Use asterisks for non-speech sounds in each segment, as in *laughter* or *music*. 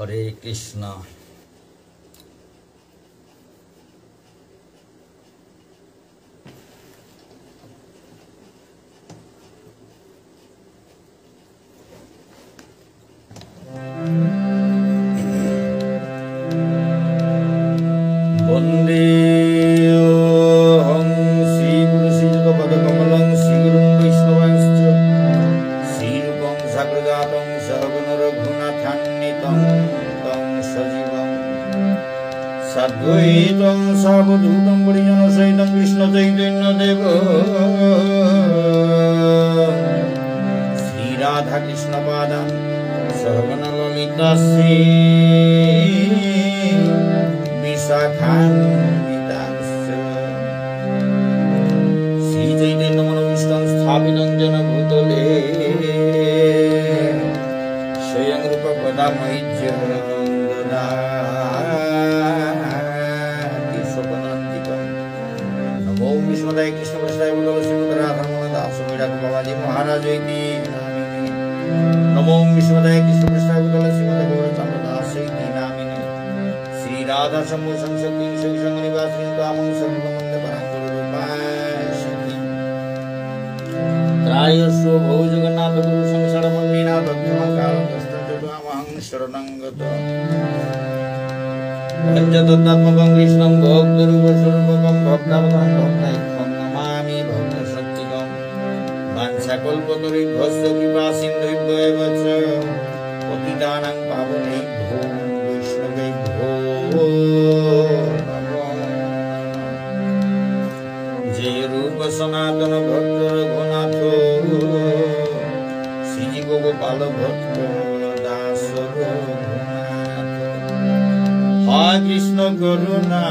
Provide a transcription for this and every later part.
हरे कृष्णा গোপাল ভক্ত দাস হয় কৃষ্ণ করুণা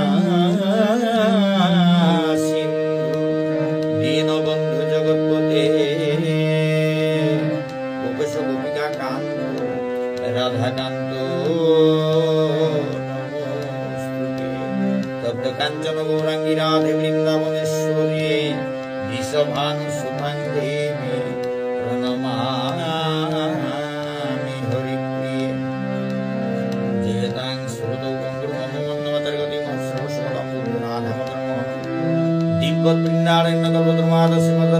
দীনবন্ধু জগৎপতে গোপেশ গোপিকা কান্ত রাধাকান্ত তপ্ত কাঞ্চন গৌরাঙ্গী রাধে বৃন্দাবনেশ্বরী বিষভানুষ नारायण नगर रुद्रमाता श्रीमद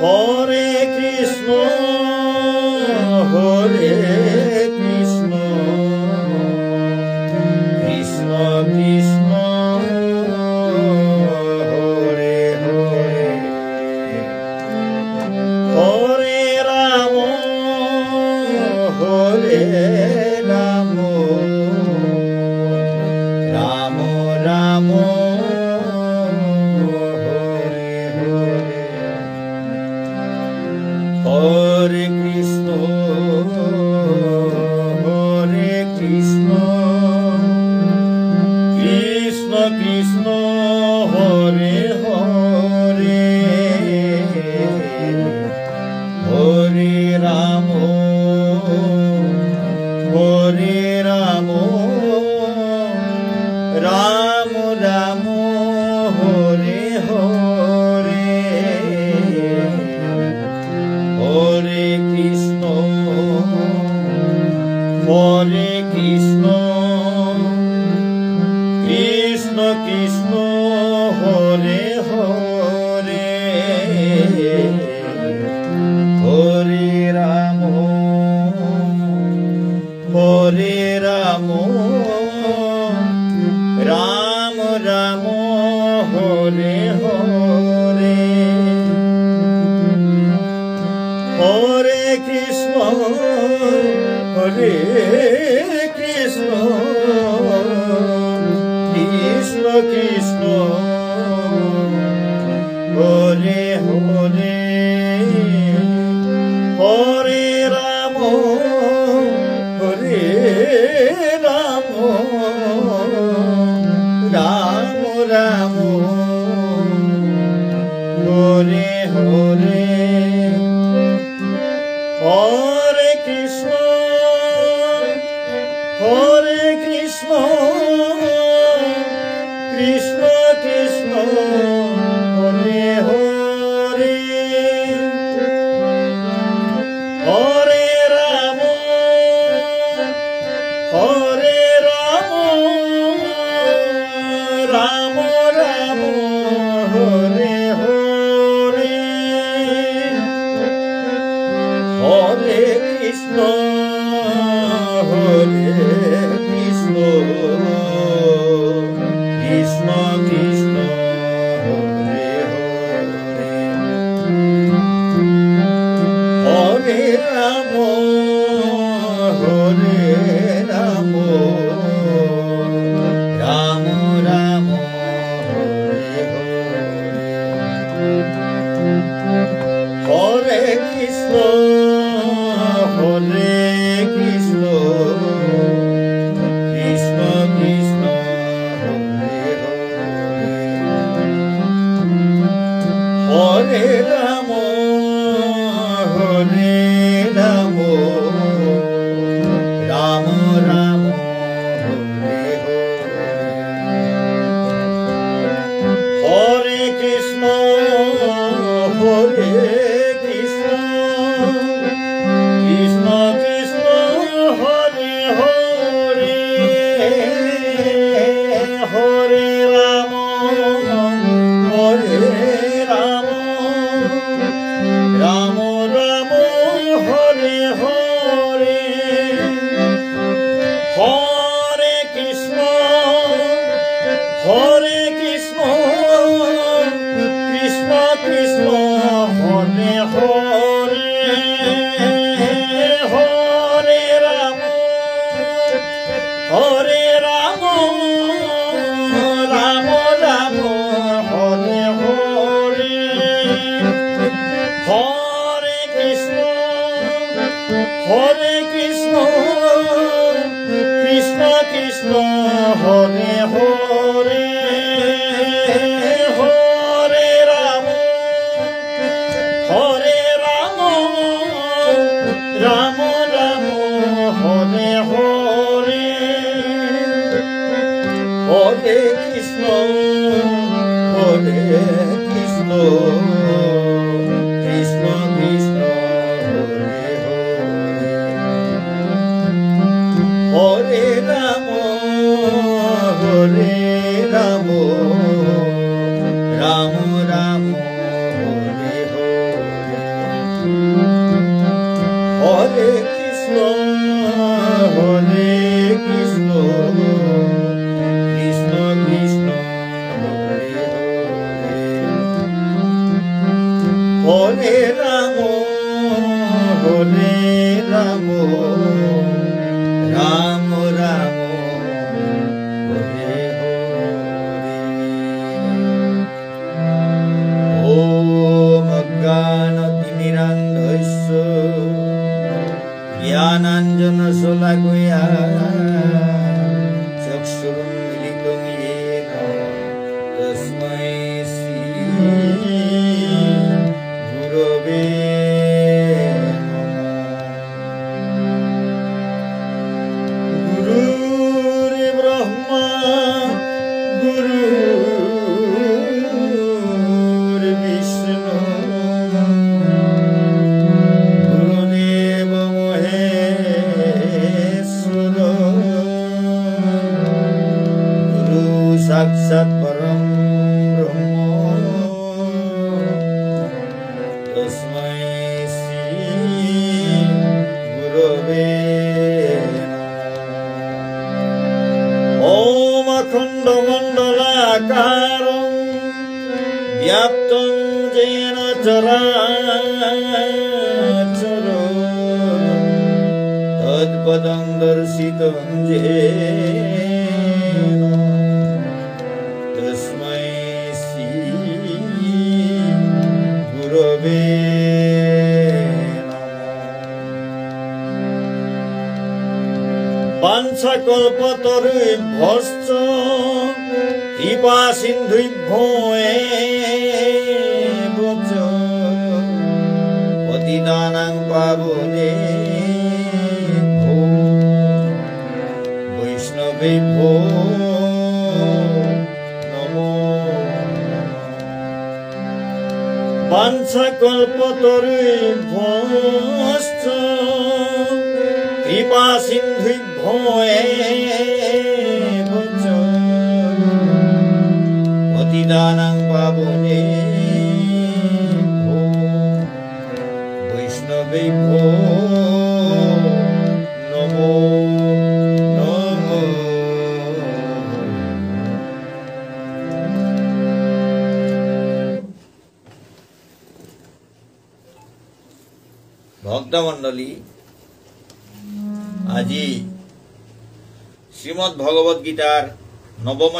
Hare Krishna, Hare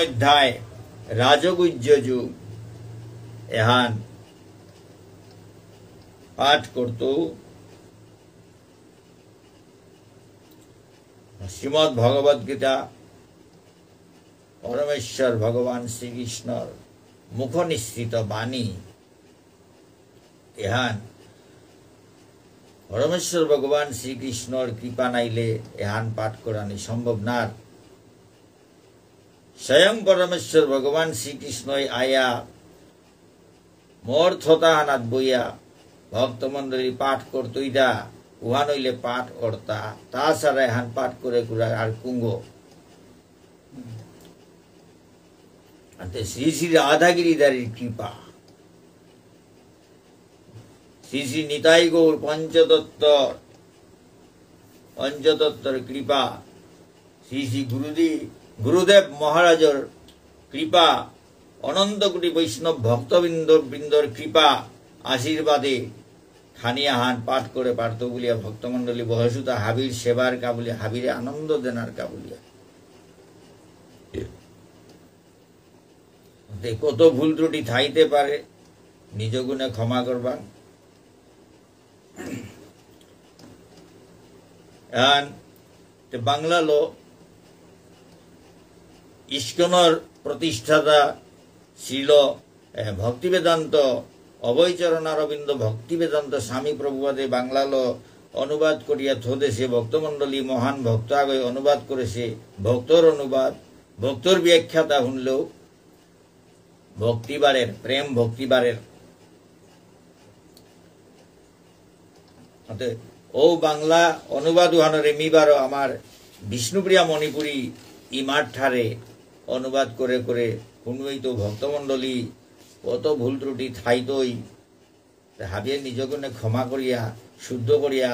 অধ্যায় রাজগুজ্য যুগ এহান পাঠ করত শ্রীমৎ ভগবদ গীতা পরমেশ্বর ভগবান শ্রীকৃষ্ণর মুখনিশ্চিত বাণী এহান পরমেশ্বর ভগবান শ্রীকৃষ্ণর কৃপা নাইলে এহান পাঠ করানি সম্ভব না স্বয়ং পরমেশ্বর ভগবান শ্রীকৃষ্ণই আয়া মোর থতা হানাত বইয়া ভক্তমন্ডলী পাঠ করতইটা উহা নইলে পাঠ অর্তা তাছাড়া এহান পাঠ করে ঘুরা আর কুঙ্গ শ্রী শ্রী রাধাগিরিধারীর কৃপা শ্রী শ্রী নিতাই গৌর পঞ্চতত্তর পঞ্চদত্তর কৃপা শ্রী শ্রী গুরুদেব গুরুদেব মহারাজর কৃপা অনন্ত কোটি বৈষ্ণব ভক্তবৃন্দ বৃন্দর কৃপা আশীর্বাদে খানি হান পাঠ করে পার্থ বলিয়া ভক্তমণ্ডলী বহসুতা হাবির সেবার কাবুলিয়া হাবিরে আনন্দ দেনার কাবুলিয়া কত ভুল ত্রুটি থাইতে পারে নিজ গুণে ক্ষমা করবার বাংলা লো ইস্কনর প্রতিষ্ঠাতা শিল ভক্তিবেদান্ত অবৈচরণ অরবিন্দ ভক্তিবেদান্ত স্বামী প্রভুবাদে বাংলাল অনুবাদ করিয়া সে ভক্তমণ্ডলী মহান ভক্ত আগে অনুবাদ করেছে ভক্তর অনুবাদ ভক্তর ব্যাখ্যাতা শুনলেও ভক্তিবারের প্রেম ভক্তিবারের ও বাংলা অনুবাদ উহানরে মিবার আমার বিষ্ণুপ্রিয়া মণিপুরী ইমার ঠারে অনুবাদ করে করে তো ভক্তমণ্ডলী কত ভুল ত্রুটি থাইতই হাবিয়ে নিজকে ক্ষমা করিয়া শুদ্ধ করিয়া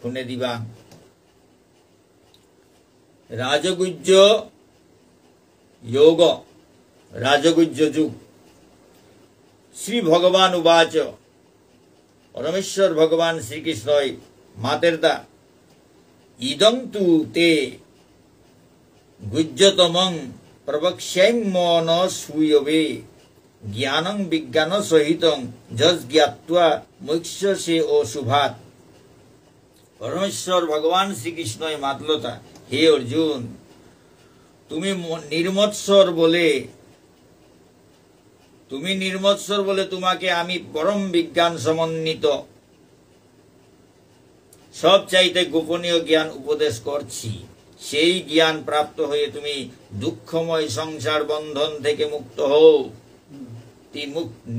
শুনে দিবা রাজগুজ্য যোগ রাজগুজ্য যুগ শ্রী ভগবান উবাচ পরমেশ্বর ভগবান শ্রীকৃষ্ণ মাতের দা ইদং তু তে গুজ্জতমং প্রবক্ষ্যং মন সুয়বে জ্ঞানং বিজ্ঞান সহিতং যজ জ্ঞাত্বা মুখ্য সে ও শুভাত পরমেশ্বর ভগবান শ্রীকৃষ্ণ মাতলতা হে অর্জুন তুমি নির্মৎসর বলে তুমি নির্মৎসর বলে তোমাকে আমি পরম বিজ্ঞান সমন্বিত সব চাইতে গোপনীয় জ্ঞান উপদেশ করছি সেই জ্ঞান প্রাপ্ত হয়ে তুমি দুঃখময় সংসার বন্ধন থেকে মুক্ত হও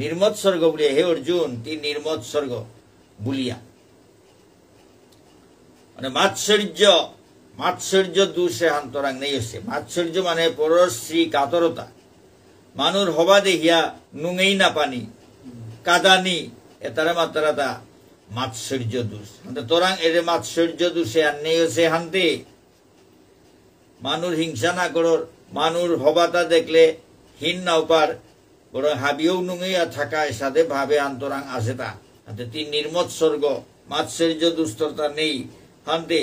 নির্মৎসর্গ বলিয়া হে অর্জুন তি নির্মৎসর্গ বলিয়া মানে মাৎসর্য মাৎসর্য দুষে হান্তরাং নেই হচ্ছে মাৎসর্য মানে পরশ্রী কাতরতা মানুষ হবা দেখিয়া নুঙেই না পানি কাদানি এতারা মাত্রা তা মাৎসর্য দোষ মানে তোরাং এর মাৎসর্য দোষে আর নেই হচ্ছে হান্তে মানুষ হিংসা না করর মানুষ হবাতা দেখলে হিন না পার বরং হাবিও নুঙিয়া থাকায় সাথে ভাবে আন্তরাং আসে তা তিন তিন স্বর্গ মাৎসর্য দুস্তরতা নেই হান্তে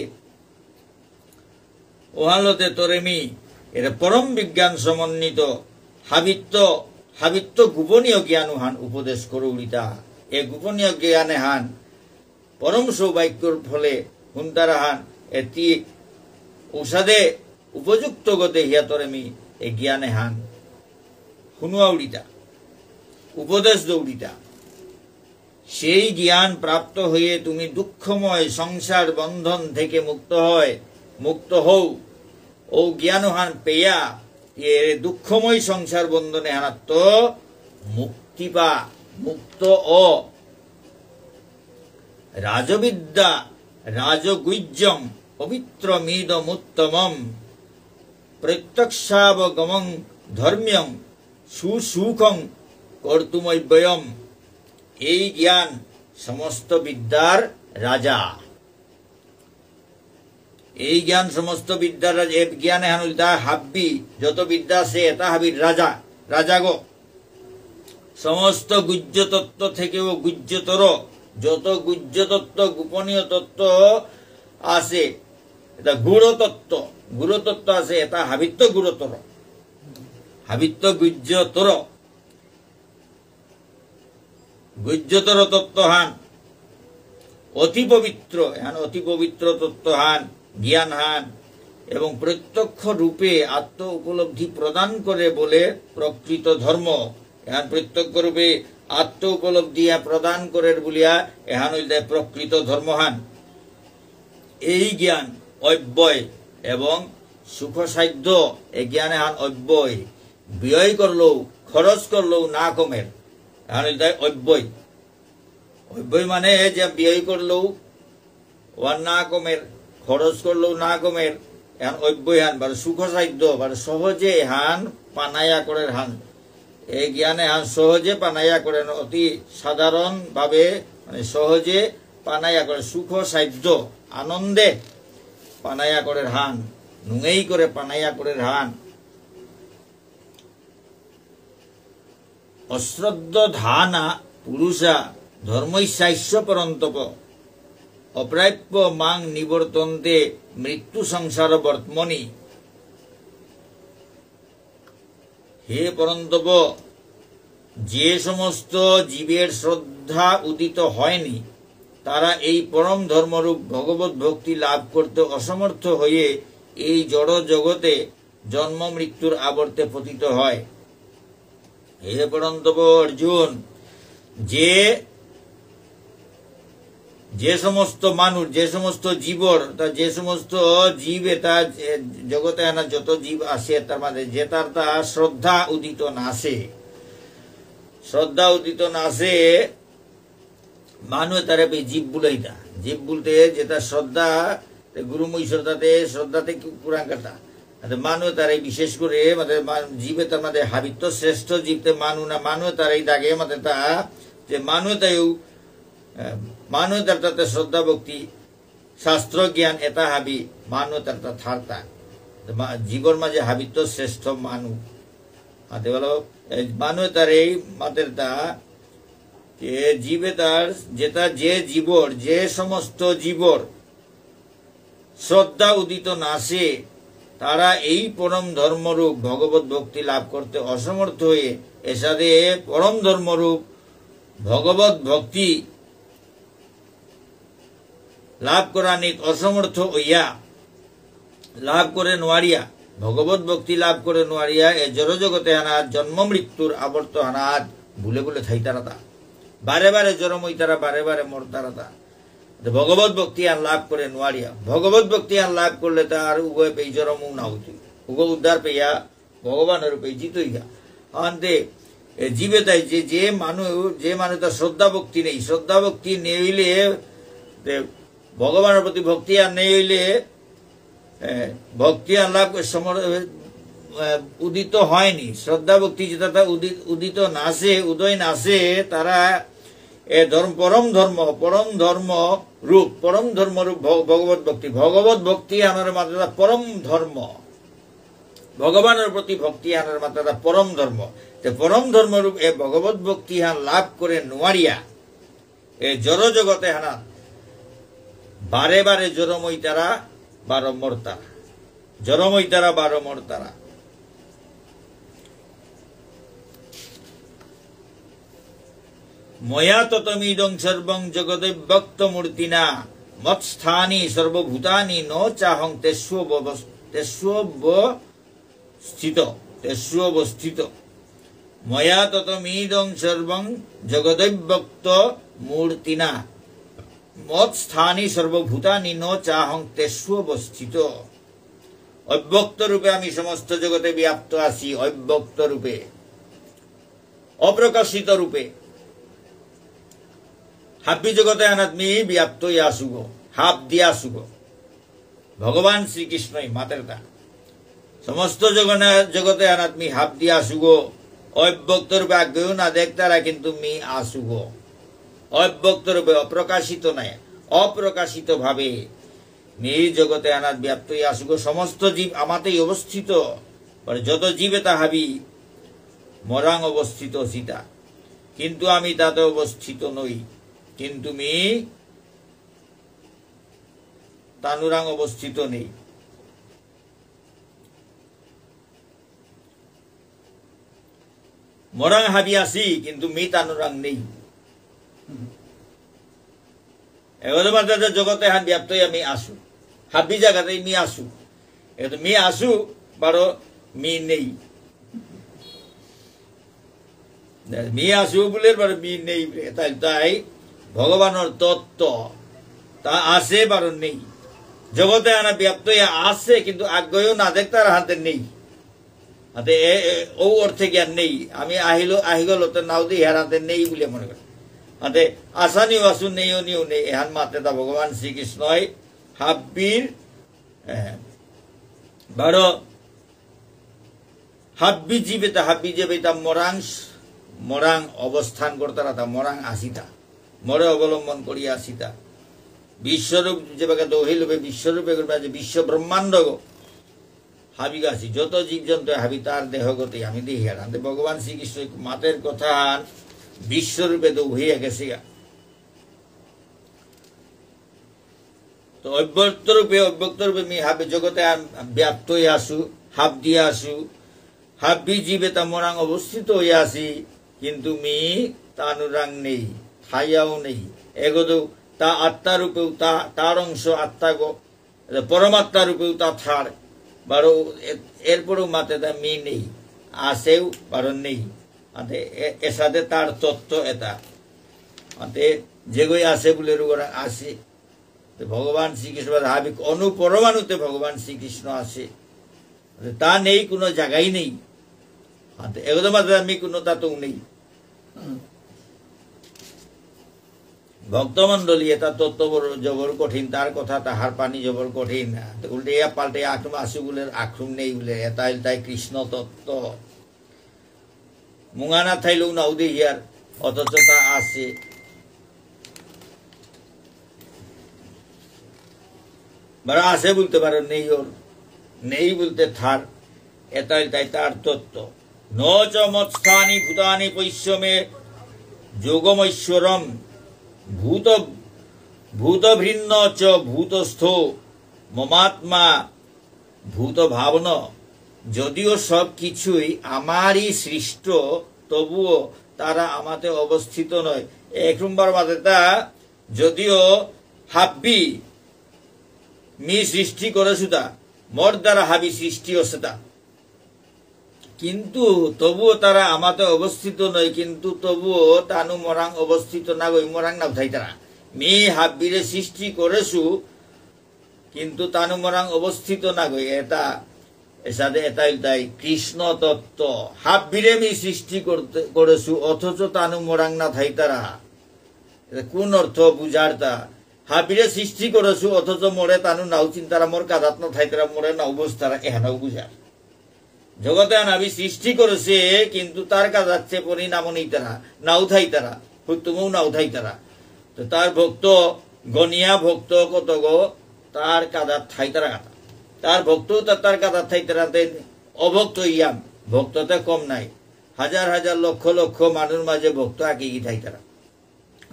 ওহালতে তোরেমি এর পরম বিজ্ঞান সমন্বিত হাবিত্ব হাবিত্ব গোপনীয় জ্ঞান উহান উপদেশ উড়িতা এ গোপনীয় জ্ঞানে হান পরম সৌভাগ্যর ফলে হুন্তারা হান এটি ঔষধে উপযুক্ত গতে আমি এই জ্ঞানে হান শুনুয়া উড়িতা উপদেশ দৌড়িতা সেই জ্ঞান প্রাপ্ত হয়ে তুমি দুঃখময় সংসার বন্ধন থেকে মুক্ত হয় মুক্ত হও ও জ্ঞানহান পেয়া এ দুঃখময় সংসার বন্ধনে হানাত্ম মুক্তি বা মুক্ত অ রাজবিদ্যা রাজগুজ্যম পবিত্র মিদমুত্তমম প্রত্যক্ষাবগমং ধর্ম্যং সুসুখং কর্তুমব্যয়ম এই জ্ঞান সমস্ত বিদ্যার রাজা এই জ্ঞান সমস্ত বিদ্যার রাজা জ্ঞান হানুতা হাব্বি যত বিদ্যা সে এটা হাবির রাজা রাজা গো সমস্ত গুজ্জ তত্ত্ব থেকেও গুজ্জতর যত গুজ্জ তত্ত্ব গোপনীয় তত্ত্ব আছে এটা গুড় তত্ত্ব গুণতত্ত্ব আছে এটা হাবিত্য গুণতর হাবিত্য গুজ্যতর গুজ্যতর তত্ত্বহান অতি পবিত্র এখন অতি পবিত্র তত্ত্বহান জ্ঞানহান এবং প্রত্যক্ষ রূপে আত্ম উপলব্ধি প্রদান করে বলে প্রকৃত ধর্ম এখান প্রত্যক্ষ রূপে আত্ম উপলব্ধি প্রদান করে বলিয়া এহান প্রকৃত ধর্মহান এই জ্ঞান অব্যয় এবং সুখ সাধ্য এগিয়ে হান অব্যয় ব্যয় করলো খরচ করলো না কমের অব্যয় অব্যয় মানে যে ব্যয় করলো ওয়ান না কমের খরচ করলো না কমের এখন অব্যয় হান সুখ সাধ্য বা সহজে হান পানায়া করে হান এই জ্ঞানে হান সহজে পানাইয়া করেন অতি সাধারণভাবে মানে সহজে পানাইয়া করে সুখ সাধ্য আনন্দে পানাইয়া করে হান নুঙেই করে পানাইয়া করে হান অশ্রদ্ধ ধানা পুরুষা ধর্মৈশাস্য পরন্তপ অপ্রাপ্য মাং নিবর্তন্তে মৃত্যু সংসার বর্তমনি হে পরন্তপ যে সমস্ত জীবের শ্রদ্ধা উদিত হয়নি তারা এই পরম ধর্মরূপ ভগবত ভক্তি লাভ করতে অসমর্থ হয়ে এই জড় জগতে জন্ম মৃত্যুর আবর্তে পতিত হয় হে পরন্তব অর্জুন যে যে সমস্ত মানুষ যে সমস্ত জীবর তা যে সমস্ত জীব এটা জগতে আনা যত জীব আসে তার মাঝে যে তার তা শ্রদ্ধা উদিত না আসে শ্রদ্ধা উদিত না আসে માનવે জীব જીભ બુલાઈતા জীব বলতে যেটা শ্রদ্ধা গুরু শ্রদ্ধাতে শ্রদ্ধাতে কোরআন কাটা মানু তারাই বিশেষ করে মানে জীবে তার মানে হাবিত্য শ্রেষ্ঠ জীবতে মানু না মানু তারাই দাগে মানে তা যে মানু তাইও মানু তার তাতে শ্রদ্ধা ভক্তি শাস্ত্র জ্ঞান এটা হাবি মানু তার তা থার্তা জীবর মাঝে হাবিত্য শ্রেষ্ঠ মানু হাতে বলো মানু তারাই মাতের তা যে জীবে তার যেটা যে জীবর যে সমস্ত জীবর শ্রদ্ধা উদিত নাশে তারা এই পরম ধর্মরূপ ভগবত ভক্তি লাভ করতে অসমর্থ হয়ে এসাদে পরম ধর্মরূপ ভগবত ভক্তি লাভ করা নিক অসমর্থ হইয়া লাভ করে নোয়ারিয়া ভগবত ভক্তি লাভ করে নোয়ারিয়া এ জড়জগতে আনাত জন্ম মৃত্যুর আবর্ত আনাত ভুলে ভুলে থাইতারা তা বারে বারে জরম তারা বারে বারে মর তারা ভগবত ভক্তি আর লাভ করে নোয়ারিয়া ভগবত ভক্তি আর লাভ করলে আর উভয় পেই জরম না হইত উগ উদ্ধার পেয়া ভগবানের পেয়ে জিতই গা অন্তে জীবে তাই যে যে মানুষ যে মানুষ তার শ্রদ্ধা ভক্তি নেই শ্রদ্ধা ভক্তি নেইলে ভগবানের প্রতি ভক্তি আর নেই হইলে ভক্তি আর লাভ উদিত হয়নি শ্রদ্ধা ভক্তি যেটা উদিত নাসে উদয় নাসে তারা এ ধর্ম পরম ধর্ম পরম ধর্ম রূপ পরম ধর্ম রূপ ভগবত ভক্তি ভগবত ভক্তি আনার মাত্রা পরম ধর্ম ভগবানের প্রতি ভক্তি আনার মাত্রা পরম ধর্ম যে পরম রূপ এ ভগবত ভক্তি হান লাভ করে নোয়ারিয়া এ জড় জগতে হানা বারে বারে জড়ময় তারা বারম্বর তারা জড়ময় তারা বারম্বর তারা ময়া ততমিদং সর্বং ভক্ত জগদৈভক্ত মূর্তিনা মৎস্থানি সর্বভূতানি ন চাহং তেস্ব তেস্ব স্থিত তেস্ব স্থিত ময়া ততমিদং সর্বং জগদৈভক্ত মূর্তিনা মৎস্থানি সর্বভূতানি ন চাহং তেস্ব অব্যক্ত রূপে আমি সমস্ত জগতে ব্যাপ্ত আছি অব্যক্ত রূপে অপ্রকাশিত রূপে হাফিজগতে আনাদমি ব্যাপ্ত ইয়াসুগ হাফ দিয়াসুগ ভগবান শ্রীকৃষ্ণই মাতের দা সমস্ত জগন্নাথ জগতে আনাদমি হাফ দিয়াসুগ অব্যক্ত রূপে আগ্রহ না তারা কিন্তু মি আসুগ অব্যক্ত রূপে অপ্রকাশিত নয় অপ্রকাশিত ভাবে মি জগতে আনাত ব্যাপ্ত আসুক সমস্ত জীব আমাতেই অবস্থিত যত জীবে তাহাবি মরাং অবস্থিত সীতা কিন্তু আমি তাতে অবস্থিত নই কিন্তু মেয়ে তানুরাং অবস্থিত নেই মরাং হাবি আসি কিন্তু মি তানুরাং নেই এগোদমাতে জগতে হাত ব্যাপ্তই আমি আসু হাবি জায়গাতেই মি আসু এত মি আসু বারো মি নেই মি আসু বলে বারো মি নেই তাই তাই ভগবানের তত্ত্ব তা আছে বারণ নেই জগতে আনা ব্যাপ্ত আছে কিন্তু আগ্রহ না দেখ তার হাতে নেই হাতে ও অর্থে জ্ঞান নেই আমি আহিল আহি গেল তো নাও দিয়ে ইহার হাতে নেই বলে মনে করি হাতে আশা নিও আসু নেই নিও নেই এহান মাতে তা ভগবান শ্রীকৃষ্ণই হাব্বির বারো হাব্বি জীবিতা হাব্বি জীবিতা মরাং মরাং অবস্থান করতারা তা মরাং আসিতা মরে অবলম্বন করিয়া আসিতা বিশ্বরূপ বাকে দহিল বিশ্বরূপে যে বিশ্ব ব্রহ্মাণ্ড হাবি আছি যত জীবজন্তু হাবি তার দেহগতি আমি দেখিয়া আনতে ভগবান শ্রীকৃষ্ণ মাতের কথা বিশ্বরূপে দৌহিয়া গেছে গা তো অব্যক্তরূপে অব্যক্তরূপে আমি হাবি জগতে ব্যাপ্ত হয়ে আসু হাব দিয়ে আসু হাব্বি জীবে তা মরাং অবস্থিত হয়ে আসি কিন্তু মি তানুরাং নেই হাইয়াও নেই এগদৌ তা আত্মারূপেও তা তার অংশ পরমাত্মা রূপেও তা থার বারো এরপরেও মাতে তা মি নেই আসেও বারো নেই আতে এসাতে তার তত্ত্ব এটা আতে যেগই আছে বলে ওরা আসে তো ভগবান শ্রীকৃষ্ণ ধাবিক অনুপরমাণুতে ভগবান শ্রীকৃষ্ণ আসে তা নেই কোনো জায়গাই নেই মাতে আমি কোনো তাতেও নেই ভক্তমন্ডলী এটা তত্ত্ব জবর কঠিন তার কথা তাহার পানি জবর কঠিন উল্টে ইয়া পাল্টে পাল্টেয়া আসু বলে আখুম নেই বলে এটা তাই কৃষ্ণ তত্ত্ব মুঙানা থাইলেও নাও ইয়ার অথচ তা আসে বারা আসে বলতে পারো নেই ওর নেই বলতে থার এটা তাই তার তত্ত্ব ন চমৎস্থানি ভূতানি পৈশ্যমে যোগমৈশ্বরম ভূত ভূতভিন্ন চ ভূতস্থ মমাত্মা ভূত ভাবন যদিও সব কিছুই আমারই সৃষ্ট তবুও তারা আমাতে অবস্থিত নয় এক বাদে তা যদিও হাব্বি মি সৃষ্টি করে সুতা মোর দ্বারা হাবি সৃষ্টি হচ্ছে তা কিন্তু তবুও তারা আমাতে অবস্থিত নয় কিন্তু তবুও তানু মরাং অবস্থিত না গই মরাং না ভাই তারা মেয়ে হাব্বিরে সৃষ্টি করেছু কিন্তু তানু মরাং অবস্থিত না গই এটা এসাদে এটাই তাই কৃষ্ণ তত্ত্ব হাব্বিরে মি সৃষ্টি করতে করেছু অথচ তানু মরাং না থাই তারা কোন অর্থ বুঝার তা হাবিরে সৃষ্টি করেছু অথচ মরে তানু নাও চিন্তারা মোর কাদাত না থাই তারা মরে না অবস্থারা এহানাও বুঝার জগতায়ন আমি সৃষ্টি করেছে কিন্তু তার কাজ যাচ্ছে পরিণামনই তারা না উঠাই তারা হুতুমৌ না উঠাই তারা তো তার ভক্ত গনিয়া ভক্ত কত গো তার কাদার ঠাই তারা কাটা তার ভক্ত তার কাদার ঠাই তারা অভক্ত ইয়াম ভক্ততে কম নাই হাজার হাজার লক্ষ লক্ষ মানুষ মাঝে ভক্ত আঁকি গিঠাই তারা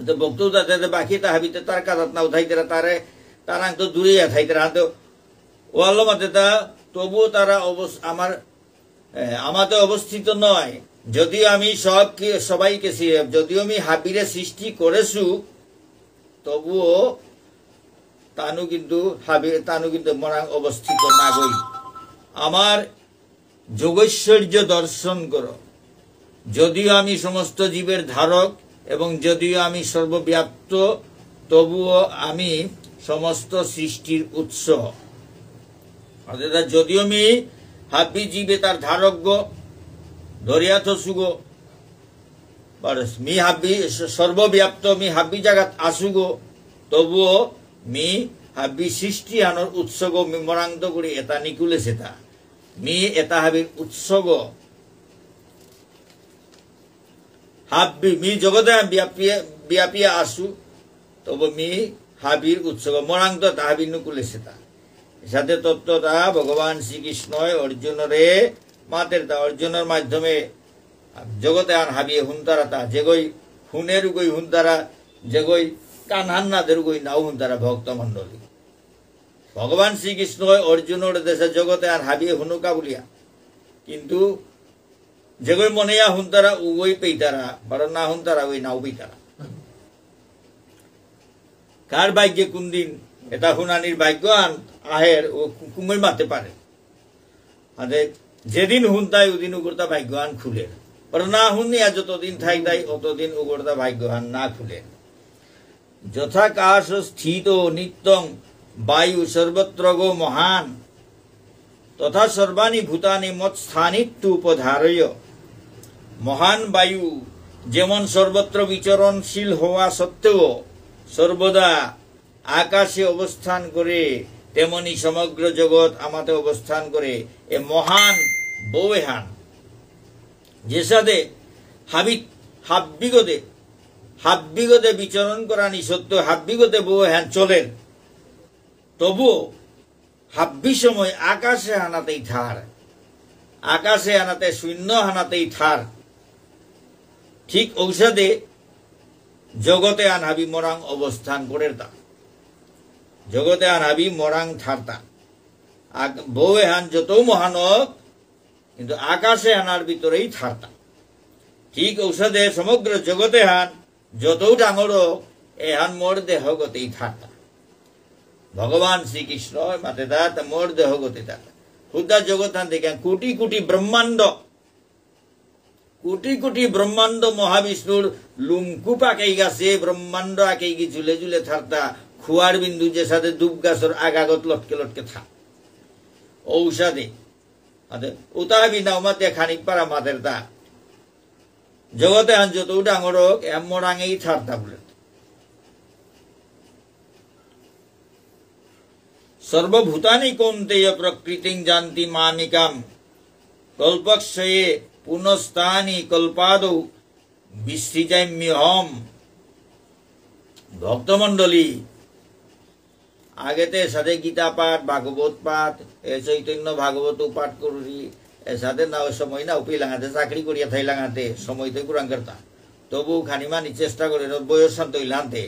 তো ভক্ত তাতে বাকি তাহাবিতে তার কাদাত না উঠাই তারা তারে তারা তো দূরে থাই তারা তো ওয়াল্লো মাতে তা তবুও তারা অবশ্য আমার আমাতে অবস্থিত নয় যদিও আমি সব সবাইকে যদিও আমি হাবিরে সৃষ্টি করেছু তবুও তানু কিন্তু হাবি তানু কিন্তু মরা অবস্থিত নাগই আমার যোগৈশ্বর্য দর্শন কর যদিও আমি সমস্ত জীবের ধারক এবং যদিও আমি সর্বব্যাপ্ত তবুও আমি সমস্ত সৃষ্টির উৎস অর্থাৎ যদিও আমি হাবি তার ধারজ্ঞ ধরিয়াথ সুগ মি হাবি সর্বব্যাপ্ত মি হাবি জাগাত আসুগ তবুও মি হাবি সৃষ্টি আনোর উৎসগ মিমরান্ত করি এটা নিকুলে সেটা মি এটা হাবির উৎসগ হাবি মি জগতে ব্যাপিয়ে ব্যাপিয়া আসু তবু মি হাবির উৎসগ মরান্ত তাহাবি নুকুলে সেটা সাথে তত্ত্বটা ভগবান শ্রীকৃষ্ণ অর্জুনরে মাতের তা অর্জুনের মাধ্যমে জগতে আন হাবিয়ে হুন্তারা তা যেগই হুনের গই হুন্তারা যেগই কানহান্নাদের গই নাও হুন্তারা মন্ডলী ভগবান শ্রীকৃষ্ণ অর্জুনের দেশে জগতে আর হাবিয়ে হুনুকা বলিয়া কিন্তু যেগই মনেয়া হুন্তারা উগই পেইতারা বড় না হুন্তারা ওই নাও পেইতারা কার ভাগ্যে কোন দিন এটা হুনানির ভাগ্য আন আহের ও কুমই মাতে পারে আরে যেদিন হুন তাই ওদিন উগরতা ভাগ্য আন খুলে পর না হুনিয়া যতদিন থাক তাই অতদিন উগরতা ভাগ্য আন না খুলে যথাকাশ স্থিত নিত্যং বায়ু সর্বত্র গো মহান তথা সর্বাণী ভূতানি মত স্থানিত্ব উপধারয় মহান বায়ু যেমন সর্বত্র বিচরণশীল হওয়া সত্ত্বেও সর্বদা আকাশে অবস্থান করে তেমনি সমগ্র জগৎ আমাতে অবস্থান করে এ মহান বৌহান সাথে হাবিত হাব্বিগদে হাব্বিগদে বিচরণ করা সত্য হাব্বিগদে বৌহান চলেন তবুও হাব্বি সময় আকাশে হানাতেই ঠার আকাশে হানাতে শূন্য হানাতেই ঠার ঠিক ঔষধে জগতে আনহাবি মরাং অবস্থান করে তা জগতে আর আবি মরাং থার্তা বউ এহান যত মহান কিন্তু আকাশে আনার ভিতরেই থার্তা ঠিক ঔষধে সমগ্র জগতে হান যত ডাঙর এহান মোর দেহ গতেই থার্তা ভগবান শ্রীকৃষ্ণ মাতে দাত মোর দেহ গতি তাত ক্ষুদা জগতান দেখেন কোটি কোটি ব্রহ্মাণ্ড কোটি কোটি ব্রহ্মাণ্ড মহাবিষ্ণুর লুঙ্কুপ আঁকেই গাছে ব্রহ্মাণ্ড আঁকেই ঝুলে ঝুলে থাকতা খুয়ার বিন্দু যে সাথে দুব গাছর আগাগত লটকে লটকে থাক ঔষধে উতাবি মাতে খানিক পারা মাদের দা জগতে আন যত ডাঙর হোক এম রাঙেই থার্তা বলে সর্বভূতানি কৌন্তেয় প্রকৃতি জানতি মানিকাম কল্পক্ষয়ে পুনস্তানি কল্পাদ হম ভক্তমণ্ডলী আগেতে সাথে গীতা পাঠ ভাগবত পাঠ এ চৈতন্য ভাগবত পাঠ করি সাথে না সময় না উপি লাগাতে চাকরি করিয়া থাই লাগাতে সময় তো কুরাং করতা তবু খানিমানি চেষ্টা করে বয়স শান্ত হইলানতে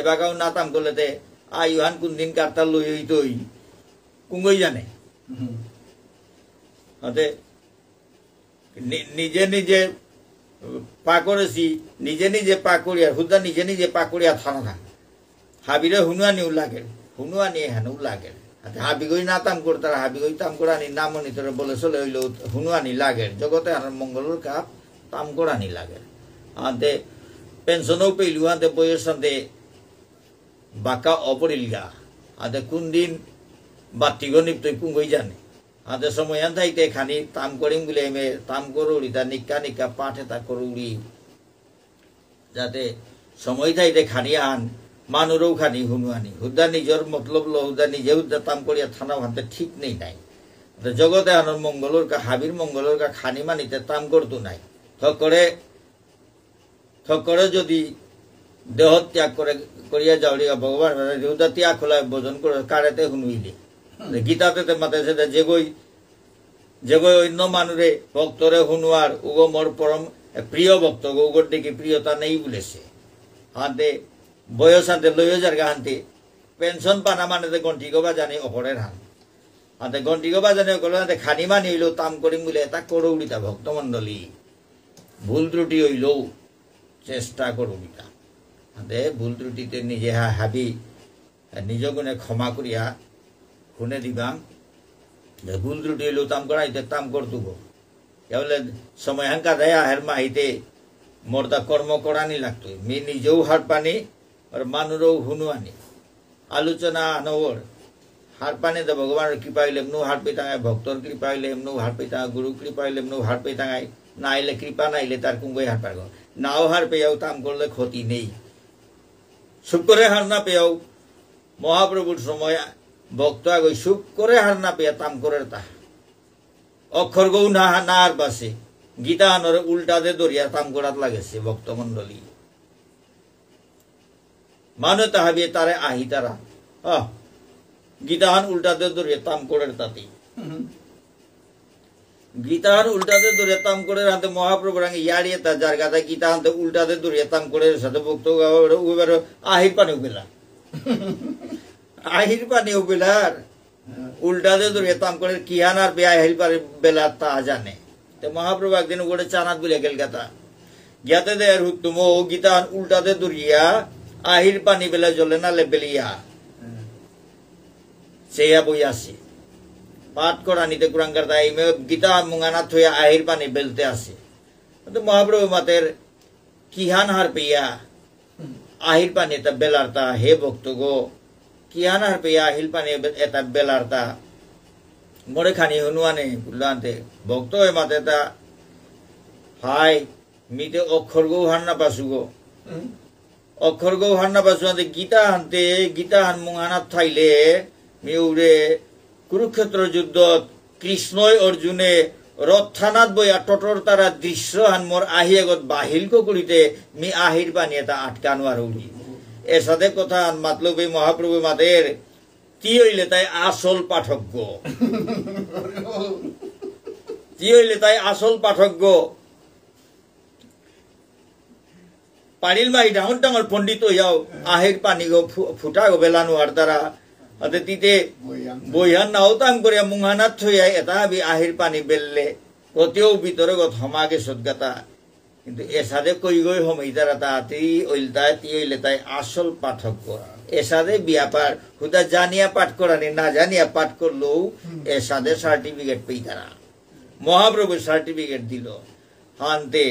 এবাকাও নাতাম করলেতে আ ইহান কোন দিন কার্তার লই হইত কুঙ্গই জানে হতে নিজে নিজে পা করেছি নিজে নিজে পা করিয়া হুদা নিজে নিজে পা করিয়া থানা হাবিরে হুনুয়া নিউ লাগে হুনুয়ানি হেনু লাগে আচ্ছা হাবিগই না তাম করে তারা হাবিগই তাম করানি নামনি তোরা বলে চলে হইল হুনুয়ানি লাগে জগতে আর মঙ্গলের কাপ তাম করানি লাগে আনতে পেনশনও পেলু আনতে বয়স সাথে বাঁকা অপরিল গা আদে কোন দিন বাতি গণিপ তুই কুঙ্গই জানে আদে সময় আন থাইতে খানি তাম করিম বলে এমে তাম করে উড়ি তা নিকা নিকা পাঠে তা করে যাতে সময় থাইতে খানি আন মানুরৌ খানি হুনুয়ানি হুদানি জর মতলব ল হুদানি যে হুদা তাম করিয়া থানা ভাতে ঠিক নেই নাই জগতে আনন্দ মঙ্গলর কা হাবির মঙ্গলর কা খানি মানিতে তাম করতো নাই থকরে থকরে যদি দেহ ত্যাগ করে করিয়া যাওয়া ভগবান হুদা ত্যাগ খোলায় ভোজন করে কারেতে হুনুইলে গীতাতে তে মাতে সেটা যেগই যেগই অন্য মানুরে ভক্তরে হুনুয়ার উগমর পরম প্রিয় ভক্ত গৌগর দেখি প্রিয়তা নেই বলেছে হাতে বয়স হাতে লইও যারগা গাহানতে পেনশন পানা মানে গন্টি গবা জানি অপরের হান হাতে গন্টি গবা জানি অকল খানি মানি হইল তাম করিম বলে এটা করো উড়িতা ভক্তমণ্ডলী ভুল ত্রুটি হইলেও চেষ্টা করো উড়িতা হাতে ভুল ত্রুটিতে নিজে হা হাবি নিজ গুণে ক্ষমা করিয়া শুনে দিবাম যে ভুল ত্রুটি হইলেও তাম করা হইতে তাম করতুব কেবলে সময় হাঙ্কা দেয়া হের মাহিতে মোর তা কর্ম করানি লাগতো মি নিজেও হাট পানি और मानुरो আনি আলোচনা অনবর হার পানে তো ভগবানের কৃপা হইলে এমনও হার পেয়ে টাঙায় ভক্তর কৃপা হইলে এমনও হার পেয়ে টাঙায় গুরু কৃপা হইলে এমনও হার পেয়ে টাঙায় না এলে কৃপা না এলে তার কুম্ভই হার পায় নাও হার পেয়াও তাম করলে ক্ষতি নেই সুখ করে হার না পেয়েও মহাপ্রভুর সময় ভক্ত আগে সুখ করে হার না পেয়ে তাম করে তা অক্ষর গৌ না না আর পাশে গীতা আনরে উল্টাতে দরিয়া তাম করাত লাগেছে ভক্তমণ্ডলী মানে তাহাবে তারে আহি তারা আহ গীতাহান উল্টাতে ধরে তাম করে তাতে গীতাহান উল্টাতে ধরে তাম করে রাতে মহাপ্রভু রাঙে ইয়ারিয়ে তার যার গাথা গীতাহান উল্টাতে ধরে তাম করে সাথে ভক্ত উবের আহির পানি উবেলা আহির পানি উবেলার উল্টাতে ধরে তাম করে কিহান আর বেয়া আহির পারে বেলা তা জানে তো মহাপ্রভু একদিন উপরে চানাত বলে গেল গাতা গিয়াতে দেয় হুতুম গীতাহান উল্টাতে ধরিয়া আহির পানি বেলা জলে না লেবেলিয়া সেয়া বই আছে পাঠ করা নিতে কুরাঙ্কার তাই গীতা মুঙ্গানা থুয়া আহির পানি বেলতে আছে কিন্তু মহাপ্রভু মাতের কিহান হার পেয়া আহির পানি এটা বেলার্তা হে ভক্ত গো কিহান হার পেয়া আহির পানি এটা বেলার্তা মোড়ে খানি হনুয়ানে বুল্লান্তে ভক্ত হয়ে মাতে তা হাই মিতে অক্ষর গো হার না পাসু গো গৌ হান্না বাসুয়াতে গীতা হানতে গীতা হান মুহানা থাইলে মেউরে কুরুক্ষেত্র যুদ্ধ কৃষ্ণই অর্জুনে রথানাত বইয়া টটর তারা দৃশ্য মোর আহি আগত বাহিল কুকুরিতে মি আহির বানিয়ে এটা আটকানো আর উলি এর সাথে কথা মাতলব এই মহাপ্রভু মাদের তি হইলে তাই আসল পাঠজ্ঞ *laughs* তি হইলে তাই আসল পাঠজ্ঞ পানিল মাই ডাঙর ডাঙর পণ্ডিত যাও আহের পানি গো ফুটা গবেলা বেলা নোয়ার দ্বারা অতে তিতে বইহান নাও তাম করে মুহানাত থইয়া এটা বি আহির পানি বেললে কতেও ভিতরে গত হমাকে সদগাতা কিন্তু এসাদে কই গই হমই তারা তাতি ওইলতায় তি ওইলে তাই আসল পাঠক্য এসাদে ব্যাপার হুদা জানিয়া পাঠ করানি না জানিয়া পাঠ করলেও এসাদে সার্টিফিকেট পেই তারা মহাপ্রভু সার্টিফিকেট দিল হানতে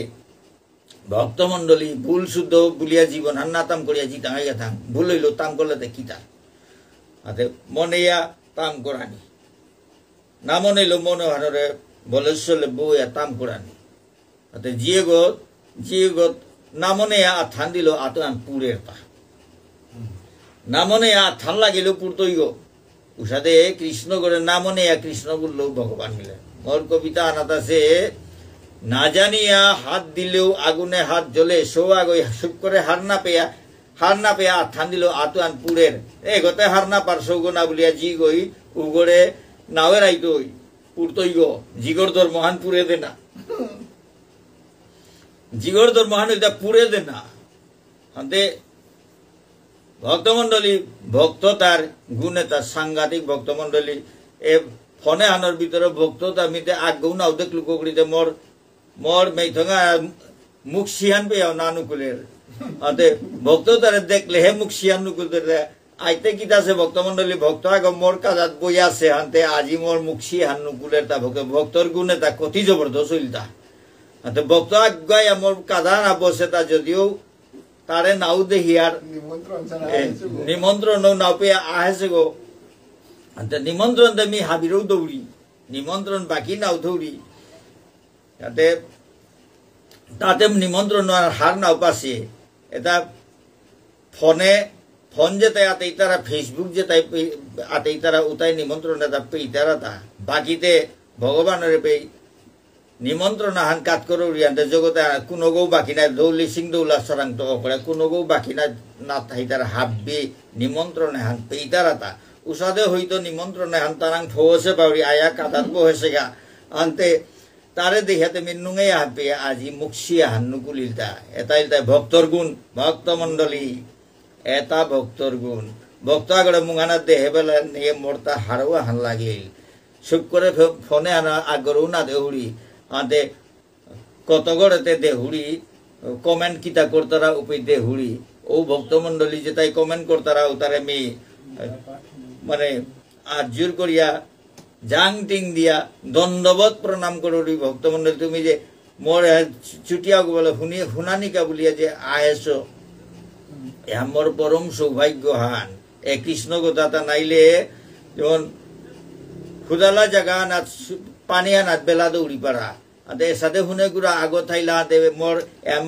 ভক্তমণ্ডলী ভুল শুদ্ধ বুলিয়া জীবন হান্না তাম করিয়া জি তাঙাইয়া থাম ভুল হইল তাম করলাতে কি তার আতে মনেয়া তাম করানি না মনে হইল মনোহারে বলেশ্বলে বউয়া তাম করানি আতে জিয়ে গত জিয়ে গত না মনে আর থান দিল আত পুরের পা না মনে আ থান লাগিল পুরতই গো উষাতে কৃষ্ণ করে না মনে কৃষ্ণ বললো ভগবান মিলে মোর কবিতা আনাত আছে না জানিয়া হাত দিলেও আগুনে হাত জ্বলে সোয়াগ ওই সুখ করে হার না পেয়া হার না পেয়া আথান দিল আতুয়ান পুরের এ গতে হার না পার সৌগনা বলিয়া জি গই উগড়ে নাওয়ের আইত পুরতই গো জিগর দর মহান পুরে দে না জিগর দর মহান ওইটা পুরে দে না হাতে ভক্ত তার গুণে তার সাংঘাতিক ভক্তমণ্ডলী এ ফনে আনর ভিতরে ভক্ত তার মিতে আগ গুণ আউদেক লুকগড়িতে মোর মোর মেথঙ্গা মুখ শিয়ান পেয়াও নানুকুলের অতে ভক্ত তারা দেখলে হে মুখ শিয়ান নুকুল আইতে কিতা আছে ভক্ত মন্ডলী ভক্ত আগে মোর কাজাত বই আছে হানতে আজি মোর মুখ শিয়ান নুকুলের তা ভক্ত ভক্তর গুণে তা কতি জবরদস্ত তা হাতে ভক্ত আজ্ঞায় মোর কাজা না বসে তা যদিও তারে নাও দেখি আর নিমন্ত্রণ নাও পেয়ে আহেছে গো নিমন্ত্রণ দেমি হাবিরও দৌড়ি নিমন্ত্রণ বাকি নাও দৌড়ি যাতে তাতে নিমন্ত্রণ হার না উপাসিয়ে এটা ফোনে ফোন যে তাই আতে ইতারা ফেসবুক যে তাই আতে ইতারা উতাই নিমন্ত্রণ এটা পে ইতারা তা বাকিতে ভগবানের পে নিমন্ত্রণ আহান কাত করে উড়িয়ানতে জগতে কোনো গৌ বাকি নাই দৌলি সিং দৌলা সরাং তো করে কোনো গৌ বাকি না না থাই তার হাববি নিমন্ত্রণ হান পে ইতারা তা উসাদে হইতো নিমন্ত্রণ হান তারাং ফোসে বাউরি আয়া কাদাত বহেসে গা আনতে তারে দেখাতে মিন্নুঙে আহবে আজি মুখসি হান্নুকুলিতা এটা এটা ভক্তর গুণ ভক্ত মন্ডলী এটা ভক্তর গুণ ভক্ত আগে মুঙানা দেহে বেলা নিয়ে মোরতা হাড়ও হান লাগিল চুপ করে ফোনে আনা আগরও না দেহুড়ি আদে কত গড়েতে দেহুড়ি কমেন্ট কিতা করতারা উপি দেহুড়ি ও ভক্ত মন্ডলী যে তাই কমেন্ট করতারা ও তারে মি মানে আর্জুর করিয়া জাং টিং দিয়া দণ্ডবত প্রণাম করবি ভক্তমন্ডল তুমি যে মোর চুটিয়াক বলে শুনি শুনানিকা বলিয়া যে আয়েছ এয়া মোর পরম হান এ কৃষ্ণ কথা কথাটা নাইলে যেমন খুদালা জাগা নাচ পানিয়া নাচ বেলা দৌড়ি পারা আতে এসাতে শুনে গুড়া আগত থাইলা হাতে এ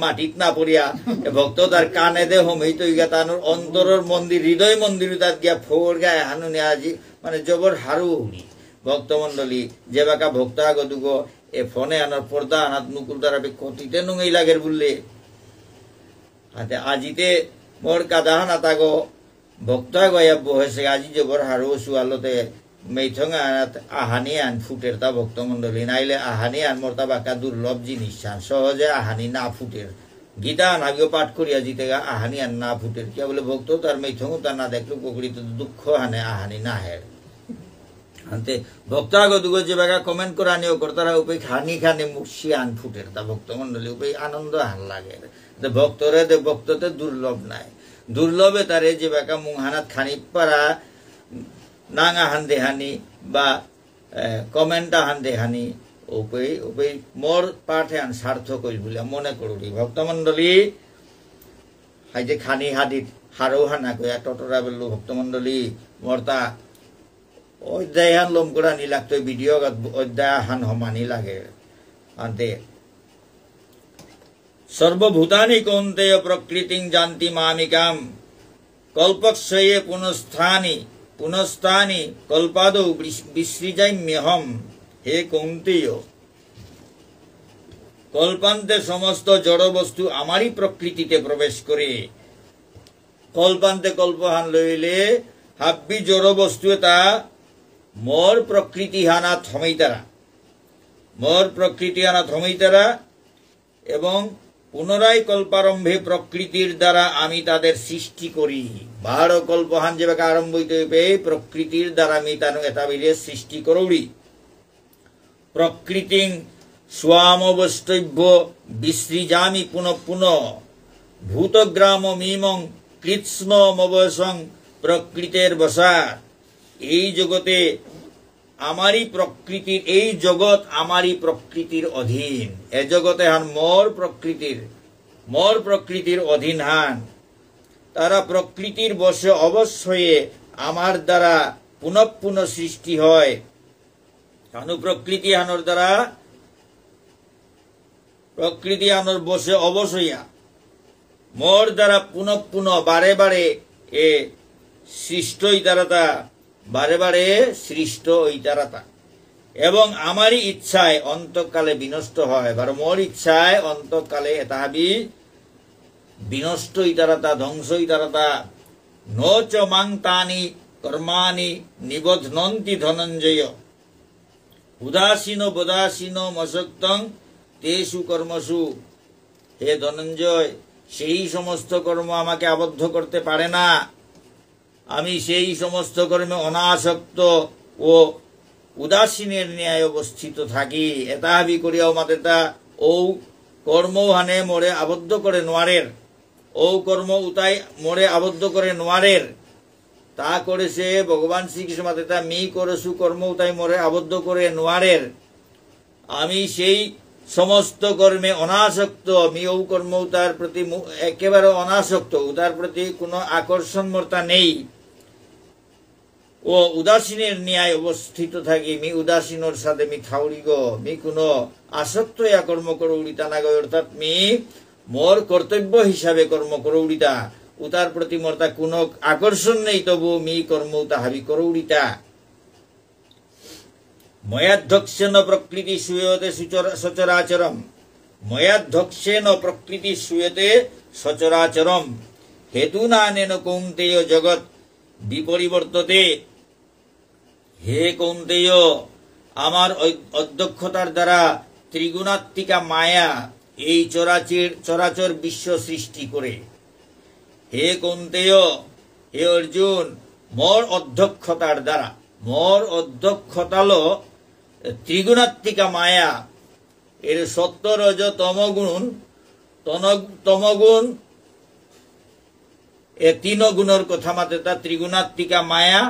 মাটিত না পড়িয়া এ ভক্ত তার কানে দে হোমেই তৈ গা তানোর অন্তরের মন্দির হৃদয় মন্দির তাত গিয়া ফোর গায়ে হানুনি আজি মানে জবর হারু হুনি ভক্তমন্ডলী যে বাকা ভক্ত আগতুক এ ফোনে আনার পর্দা আনাত নুকুল দ্বারা কতিতে নুঙেই লাগের বললে হাতে আজিতে মোর কাদা হানা তাগ ভক্ত গয়াব্য হয়েছে আজি জবর হারু সুয়ালতে মেথং আনাত আহানি আন ফুটের তা ভক্তমন্ডলী নাইলে আহানি আন মোর তা বাকা দুর্লভ জিনিস সহজে আহানি না ফুটের গীতা নাগিও পাঠ করি আজি গা আহানি আন না ফুটের কে বলে ভক্ত তার মেথং তা না দেখলো প্রকৃত দুঃখ হানে আহানি না হের ಅಂತೆ ಭಕ್ತರಾಗೋದಿಗೋ ಜೀವಾಗ ಕಮೆಂಟ್ ಕೊರ ನೀವು ಕೊಡ್ತಾರ খানি খানি মুখি আন ಅನ್ তা ভক্ত মন্ডলী ಉಪೈ আনন্দ হান লাগে ভক্তরে দে ভক্ততে দুর্লভ নাই দুর্লভে তারে যে বেকা মুহানাত খানি পারা নাঙা হান দেহানি বা কমেন্টা হান দেহানি ওপেই ওপেই মোর পাঠে আন সার্থক হইল বলে মনে ভক্ত মন্ডলী হাই যে খানি হাদিত হারো হানা কয়া টটরা বললু ভক্তমণ্ডলী মোর তা অধ্যায়ান লম করা নি লাগতো ভিডিও অধ্যায়ান হমানি লাগে আনতে সর্বভূতানি কৌন্তেয় প্রকৃতি জানতি মামিকাম কল্পক্ষয়ে পুনঃস্থানি পুনঃস্থানি কল্পাদ বিশ্রিজাইম্যহম হে কৌন্তেয় কল্পান্তে সমস্ত জড় বস্তু আমারই প্রকৃতিতে প্রবেশ করে কল্পান্তে কল্পহান লইলে হাব্বি জড় বস্তু তা মোর প্রকৃতি হানা থমৈতারা মোর প্রকৃতি হানা থমৈতারা এবং পুনরায় কল্পারম্ভে প্রকৃতির দ্বারা আমি তাদের সৃষ্টি করি বাহাড় কল্পহান যেভাবে আরম্ভ হইতে প্রকৃতির দ্বারা আমি তানু এতাবিরে সৃষ্টি করৌড়ি প্রকৃতি স্বামবস্তব্য বিশ্রীজামি পুনঃ পুনঃ ভূতগ্রাম মিমং কৃৎস্নমবসং প্রকৃতের বসা এই জগতে আমারই প্রকৃতির এই জগৎ আমারই প্রকৃতির অধীন এ জগতে হান মর প্রকৃতির মর প্রকৃতির অধীন হান তারা প্রকৃতির বসে অবশ্যই আমার দ্বারা পুনঃপুন সৃষ্টি হয় হানু প্রকৃতি হানোর দ্বারা প্রকৃতি হানোর বসে অবশ্যইয়া মর দ্বারা পুনঃপুন বারে বারে এ সৃষ্টই দ্বারা তা বারে বারে সৃষ্ট ওই তারাটা এবং আমারই ইচ্ছায় অন্তকালে বিনষ্ট হয় বার মোর ইচ্ছায় অন্তকালে তাহাবি বিনষ্ট ইতারতা ধ্বংস ইতারতা নচ মাংতানি কর্মানি নিবধনন্তি ধনঞ্জয় উদাসীন বদাসীন মশক্তং তেসু কর্মসু হে ধনঞ্জয় সেই সমস্ত কর্ম আমাকে আবদ্ধ করতে পারে না আমি সেই সমস্ত কর্মে অনাসক্ত ও উদাসীনের ন্যায় অবস্থিত থাকি এতাহাবি করিয়াও মাতেতা ঔ কর্মহানে মোড়ে আবদ্ধ করে নোয়ারের ও কর্ম উতাই মোড়ে আবদ্ধ করে নোয়ারের তা করেছে ভগবান শ্রীকৃষ্ণ মাতেতা মি করেছু কর্ম উতাই মোড়ে আবদ্ধ করে নোয়ারের আমি সেই সমস্ত কর্মে অনাসক্ত মি ও কর্ম উতার প্রতি একেবারে অনাসক্ত উতার প্রতি কোনো আকর্ষণ মর্তা নেই ও উদাসীনের ন্যায় অবস্থিত থাকি মি উদাসীনর সাথে মি গো মি কোনো আসক্ত ইয়া কর্ম না নাগয় অর্থাৎ মি মোর কর্তব্য হিসাবে কর্ম উড়িতা উতার প্রতি মোর তা কোন আকর্ষণ নেই তবু মি কর্ম করো উড়িতা ময়াধ্যক্ষেন প্রকৃতি সুয়তে সচরাচরম ময়াধ্যক্ষেন প্রকৃতি সুয়তে সচরাচরম হেতু না নেন কৌন্তেয় জগৎ বিপরিবর্ততে হে কৌন্দেয় আমার অধ্যক্ষতার দ্বারা ত্রিগুণাত্মিকা মায়া এই চরাচির চরাচর বিশ্ব সৃষ্টি করে হে কৌন্দেয় হে অর্জুন মর অধ্যক্ষতার দ্বারা মর অধ্যক্ষতাল ত্রিগুণাত্মিকা মায়া এর সত্তরজ তমগুণ তমগুণ এ তিন কথা মাতে তা ত্রিগুণাত্মিকা মায়া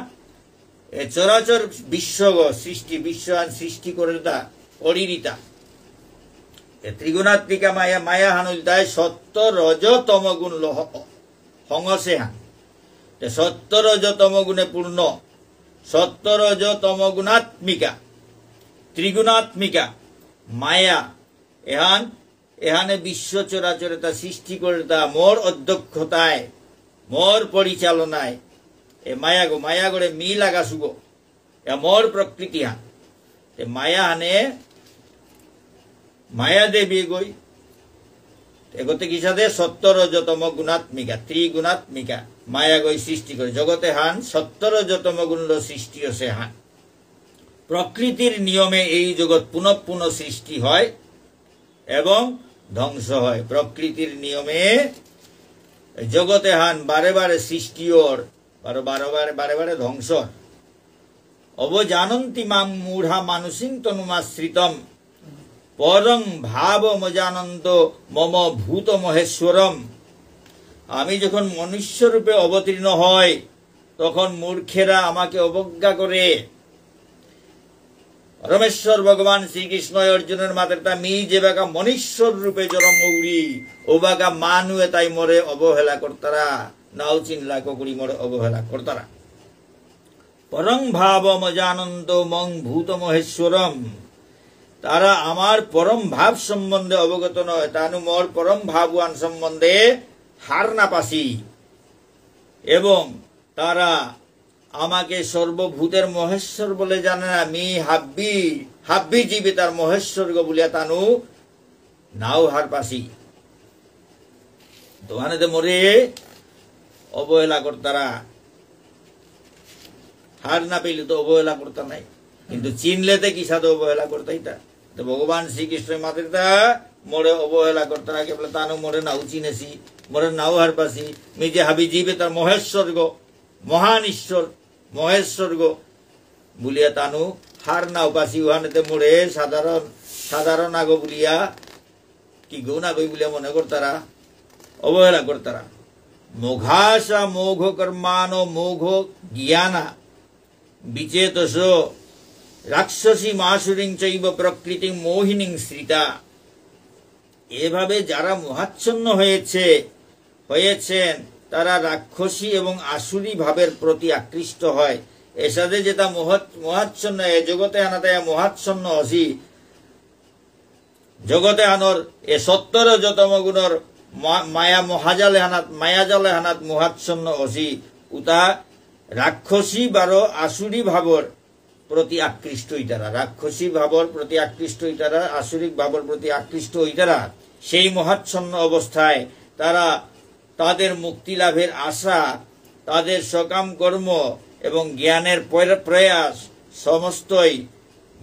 চরাচর বিশ্বগ সৃষ্টি বিশ্ব সৃষ্টি করে দা অরিণীতা ত্রিগুণাত্মিকা মায়া মায়া হানুল দায় সত্য রজতম গুণ লহ হংসে হান সত্য রজতম গুণে পূর্ণ সত্য রজতম গুণাত্মিকা ত্রিগুণাত্মিকা মায়া এহান এহানে বিশ্ব চরাচরে তা সৃষ্টি করে তা মোর অধ্যক্ষতায় মোর পরিচালনায় এ মায়াগো গো মায়া গড়ে মি লাগাসু গো এ মোর প্রকৃতি হান এ মায়া হানে মায়া দেবী গই এগতে কিসাদে সত্তরজতম গুণাত্মিকা ত্রিগুণাত্মিকা মায়া গই সৃষ্টি করে জগতে হান সত্তরজতম গুণ সৃষ্টি সে হান প্রকৃতির নিয়মে এই জগৎ পুনঃপুন সৃষ্টি হয় এবং ধ্বংস হয় প্রকৃতির নিয়মে জগতে হান বারে বারে সৃষ্টি ওর বারো বারো বারে বারে বারে ধ্বংস অবজানন্তি মাম মূঢ়া মানুষিং তনুমাশ্রিতম পরং মজানন্দ মম ভূত মহেশ্বরম আমি যখন মনুষ্যরূপে অবতীর্ণ হয় তখন মূর্খেরা আমাকে অবজ্ঞা করে রমেশ্বর ভগবান শ্রীকৃষ্ণ অর্জুনের তা মি যে বাকা মনীশ্বর রূপে জনমৌরি ও বাকা মানুয়ে তাই মরে অবহেলা কর্তারা নাওচিল্লা ককুড়ি মোর অবহেলা কর্তারা পরং মজানন্দ মং ভূত মহেশ্বরম তারা আমার পরম ভাব সম্বন্ধে অবগত নয় তানু মোর পরম ভাবান সম্বন্ধে হার না পাশি এবং তারা আমাকে সর্বভূতের মহেশ্বর বলে জানে না মি হাব্বি হাব্বি জীবী তার মহেশ্বর্গ বলিয়া তানু নাও হার পাসি দোহানেতে মরে অবহেলা কর্তারা হার না পেলে তো অবহেলা করতা নাই কিন্তু চিনলে তো কি সাথে অবহেলা তা তো ভগবান শ্রীকৃষ্ণ মাতৃতা মরে অবহেলা কর্তারা কেবল তানো মরে নাও চিনেছি মরে নাও হার পাছি নিজে হাবি জীবে তার মহেশ্বর্গ মহান ঈশ্বর মহেশ্বর্গ বলিয়া তানু হার না উপাসি উহানেতে মোড়ে সাধারণ সাধারণ আগ বলিয়া কি গৌণাগই বলিয়া মনে করতারা অবহেলা করতারা মোঘাসা মোঘ কর্মান মোঘ জ্ঞানা বিচেতস রাক্ষসী মাসুরিং চৈব প্রকৃতি মোহিনী শ্রিতা এভাবে যারা মহাচ্ছন্ন হয়েছে হয়েছেন তারা রাক্ষসী এবং আসুরি ভাবের প্রতি আকৃষ্ট হয় এসাদে যেটা মহাচ্ছন্ন এ জগতে আনাতে মহাচ্ছন্ন অসি জগতে আনর এ সত্তর যতম গুণর মায়া মহাজালে হানাত মায়াজালে হানাত মহাচ্ছন্ন অসি উতা রাক্ষসী বারো আসুরি ভাবর প্রতি আকৃষ্ট ইতারা রাক্ষসী ভাবর প্রতি আকৃষ্ট ইতারা আসুরিক ভাবর প্রতি আকৃষ্ট ইতারা সেই মহাচ্ছন্ন অবস্থায় তারা তাদের মুক্তি লাভের আশা তাদের সকাম কর্ম এবং জ্ঞানের প্রয়াস সমস্তই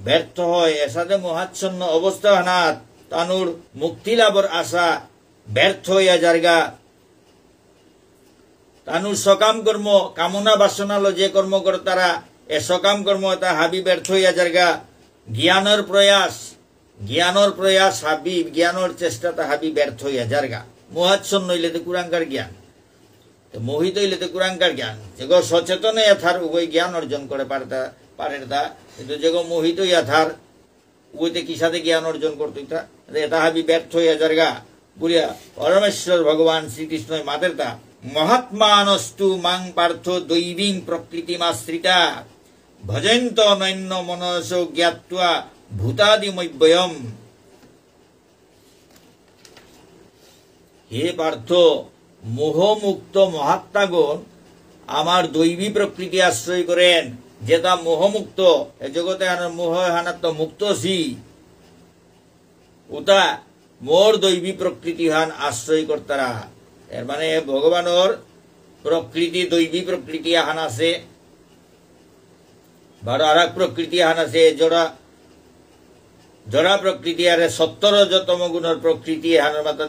ব্যর্থ হয় এসাদে মহাচ্ছন্ন অবস্থা হানাত তানুর মুক্তি লাভের আশা ব্যর্থ হইয়া যারগা তানুর সকাম কর্ম কামনা বাসনালো যে কর্মকর্তারা এ সকাম কর্ম তা হাবি ব্যর্থ হইয়া যারগা জ্ঞানের প্রয়াস জ্ঞানের প্রয়াস হাবি জ্ঞানের চেষ্টা তা হাবি ব্যর্থ হইয়া যারগা মোহাচ্ছন্ন নইলে তো কুরাঙ্কার জ্ঞান তো মোহিত হইলে তো কুরাঙ্কার জ্ঞান যেগো সচেতনে এথার উভয় জ্ঞান অর্জন করে পারতা পারের দা কিন্তু যেগো মোহিত ইয়াথার উইতে কিসাতে জ্ঞান অর্জন করতো এটা হাবি ব্যর্থ হইয়া যারগা পুরিয়া পরমেশ্বর ভগবান শ্রীকৃষ্ণ মাতেরতা মহাত্মানস্তু মাং পার্থ মা প্রকৃতিমাশ্রিতা ভজন্ত নৈন্য মনস জ্ঞাত্বা ভূতাদিমব্যয়ম হে পার্থ মোহমুক্ত মহাত্মাগণ আমার দৈবী প্রকৃতি আশ্রয় করেন যেটা মোহমুক্ত জগতে মোহ হানাত্ম মুক্ত সি ওটা মোর দৈবী প্রকৃতি হান আশ্রয় কর্তারা এর মানে ভগবানের প্রকৃতি দৈবী প্রকৃতি হান আছে বারো আর প্রকৃতি হান আছে জোড়া জোড়া প্রকৃতি আরে সত্তর যতম গুণর প্রকৃতি হানের মাত্র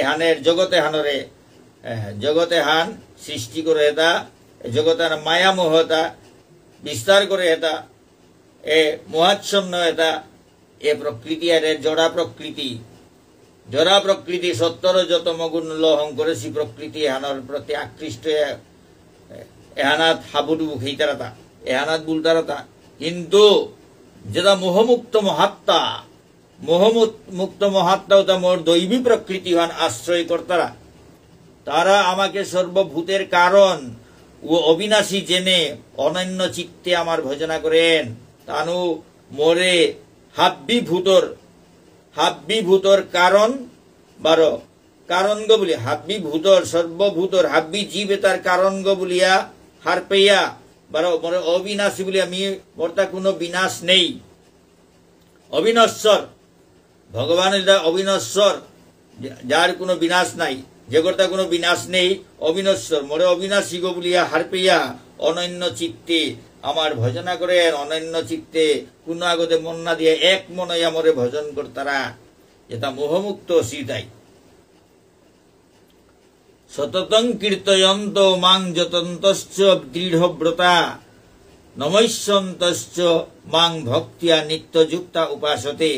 এহানের জগতে হানরে জগতে হান সৃষ্টি করে এটা জগতের মায়ামোহতা এটা বিস্তার করে এটা এ মহাচ্ছন্ন এটা এ প্রকৃতি અને জড়া প্রকৃতি জড়া প্রকৃতি সত্তরজতম গুণ লহং করেছি প্রকৃতি এহানার প্রতি আকৃষ্ট এহানাত হাবুডুবু খেইতারাতা এহানাত বুলতারতা কিন্তু যেটা মোহমুক্ত মহাত্মা মোহমুক্ত মহাত্মা ওটা মোর দৈবী প্রকৃতি হন আশ্রয়কর্তারা তারা আমাকে সর্বভূতের কারণ ও অবিনাশী জেনে অনন্য চিত্তে আমার ভজনা করেন তানু মোরে হাব্বি হাব্বিভূতর কারণ বারো কারণগ বলি হাব্বিভূতর সর্বভূতর হাব্বি জীবে তার কারণগ বলিয়া হার পেয়া বারো মরে অবিনাশী বলিয়া আমি বর্তা কোনো বিনাশ নেই অবিনশ্বর ভগবানের অবিনশ্বর যার কোনো বিনাশ নাই যে কর্তা কোনো বিনাশ নেই অবিনশ্বর মরে অবিনাশী গো বলিয়া হার পেয়া অনন্য চিত্তে আমার ভজনাগরের অনন্য চিত্তে পূর্ণাগতে মন্না দিয়ে এক মনে আমরে ভজন করতারা যেটা মোহমুক্ত সীতাই সততং কীর্তয়ন্ত মাং যতন্তশ্চ দৃঢ়ব্রতা নমৈসন্তশ্চ মাং ভক্তিয়া নিত্যযুক্তা উপাসতে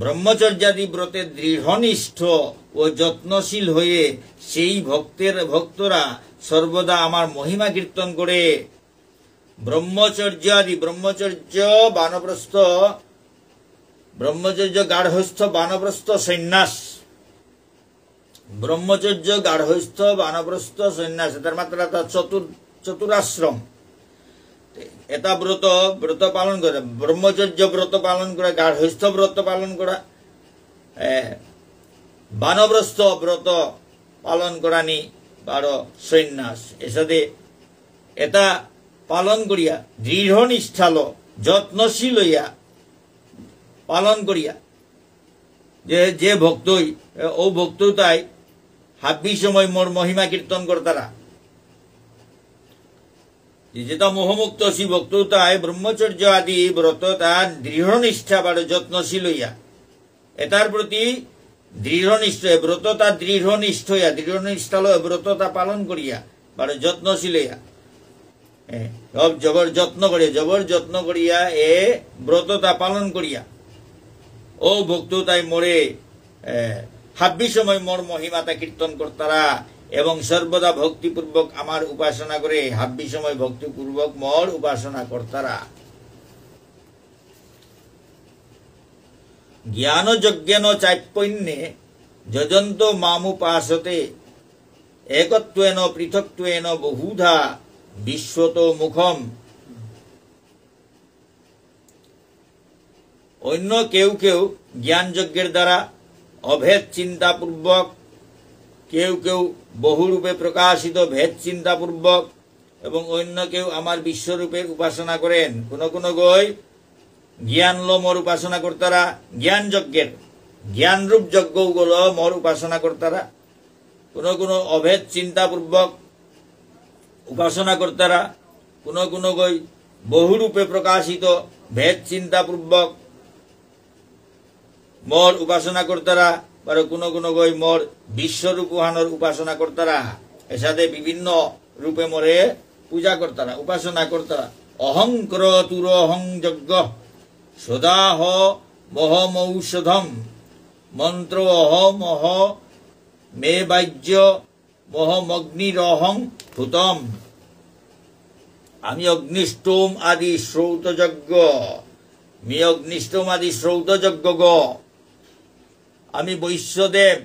ব্রহ্মচর্যাদি ব্রতে দৃঢ়নিষ্ঠ ও যত্নশীল হয়ে সেই ভক্তের ভক্তরা সর্বদা আমার মহিমা কীর্তন করে ବ୍ରହ୍ମଚର୍ଯ୍ୟ ଆଦି ବ୍ରହ୍ମଚର୍ଯ୍ୟ ବାନପ୍ରସ୍ତ ବ୍ରହ୍ମଚର୍ଯ୍ୟ ଗାଢ଼ସ୍ଥ ବାନପ୍ରସ୍ତ ସନ୍ୟାସ ବ୍ରହ୍ମଚର୍ଯ୍ୟ ଗାଢ଼ସ୍ଥ ବାନପ୍ରସ୍ତ ସନ୍ୟାସ ତାର ମାତ୍ର ଚତୁରାଶ୍ରମ ଏତା ବ୍ରତ ବ୍ରତ ପାଳନ କରେ ବ୍ରହ୍ମଚର୍ଯ୍ୟ ବ୍ରତ ପାଳନ କରେ ଗାଢ଼ସ୍ଥ ବ୍ରତ ପାଳନ କରା ବାନପ୍ରସ୍ତ ବ୍ରତ ପାଳନ କରାନି ବାର ସନ୍ୟାସ ଏସାଦେ ଏତା পালন করিয়া দৃঢ় নিষ্ঠাল যত্নশীল হইয়া পালন করিয়া যে যে ভক্তই ও ভক্ত তাই সময় মোর মহিমা কীর্তন কর্তারা যেটা মোহমুক্ত সি ভক্ত তাই ব্রহ্মচর্য আদি ব্রত তার দৃঢ় নিষ্ঠা বা যত্নশীল হইয়া এটার প্রতি দৃঢ় নিষ্ঠ ব্রততা দৃঢ় নিষ্ঠ হইয়া দৃঢ় নিষ্ঠাল ব্রততা পালন করিয়া বা যত্নশীল হইয়া সব জবর যত্ন করিয়া জবর যত্ন করিয়া এ ব্রততা পালন করিয়া ও ভক্ত তাই মোরে হাব্বি সময় মোর মহিমাতা কীর্তন কর্তারা এবং সর্বদা ভক্তিপূর্বক আমার উপাসনা করে হাব্বি সময় ভক্তিপূর্বক মোর উপাসনা কর্তারা জ্ঞান যজ্ঞান চাইপণ্যে যজন্ত মামুপাসতে একত্বেন পৃথকত্বেন বহুধা বিশ্বত মুখম অন্য কেউ কেউ জ্ঞান যজ্ঞের দ্বারা অভেদ চিন্তাপূর্বক কেউ কেউ বহুরূপে প্রকাশিত ভেদ চিন্তাপূর্বক এবং অন্য কেউ আমার বিশ্বরূপে উপাসনা করেন কোন কোন গই জ্ঞান ল মর উপাসনা কর্তারা জ্ঞান যজ্ঞের জ্ঞানরূপ গল মর উপাসনা কর্তারা কোন কোন অভেদ চিন্তাপূর্বক উপাসনা উপাসনাকর্তারা কোনো কোনো গই বহুরূপে প্রকাশিত ভেদ চিন্তাপূর্বক মর উপাসনাকর্তারা বা কোনো কোনো গই মর বিশ্বরূপ উহানোর উপাসনা এর সাথে বিভিন্ন রূপে মরে পূজা কর্তারা উপাসনা কর্তারা অহংকর তুর অহং যজ্ঞ সদাহ মহমৌষধম মন্ত্র মহ মে বাজ্য মহমগ্নিরহং ভূতম আমি অগ্নিষ্টম আদি শ্রৌতযজ্ঞ মি অগ্নিষ্টম আদি শ্রৌতযজ্ঞ গ আমি বৈশ্যদেব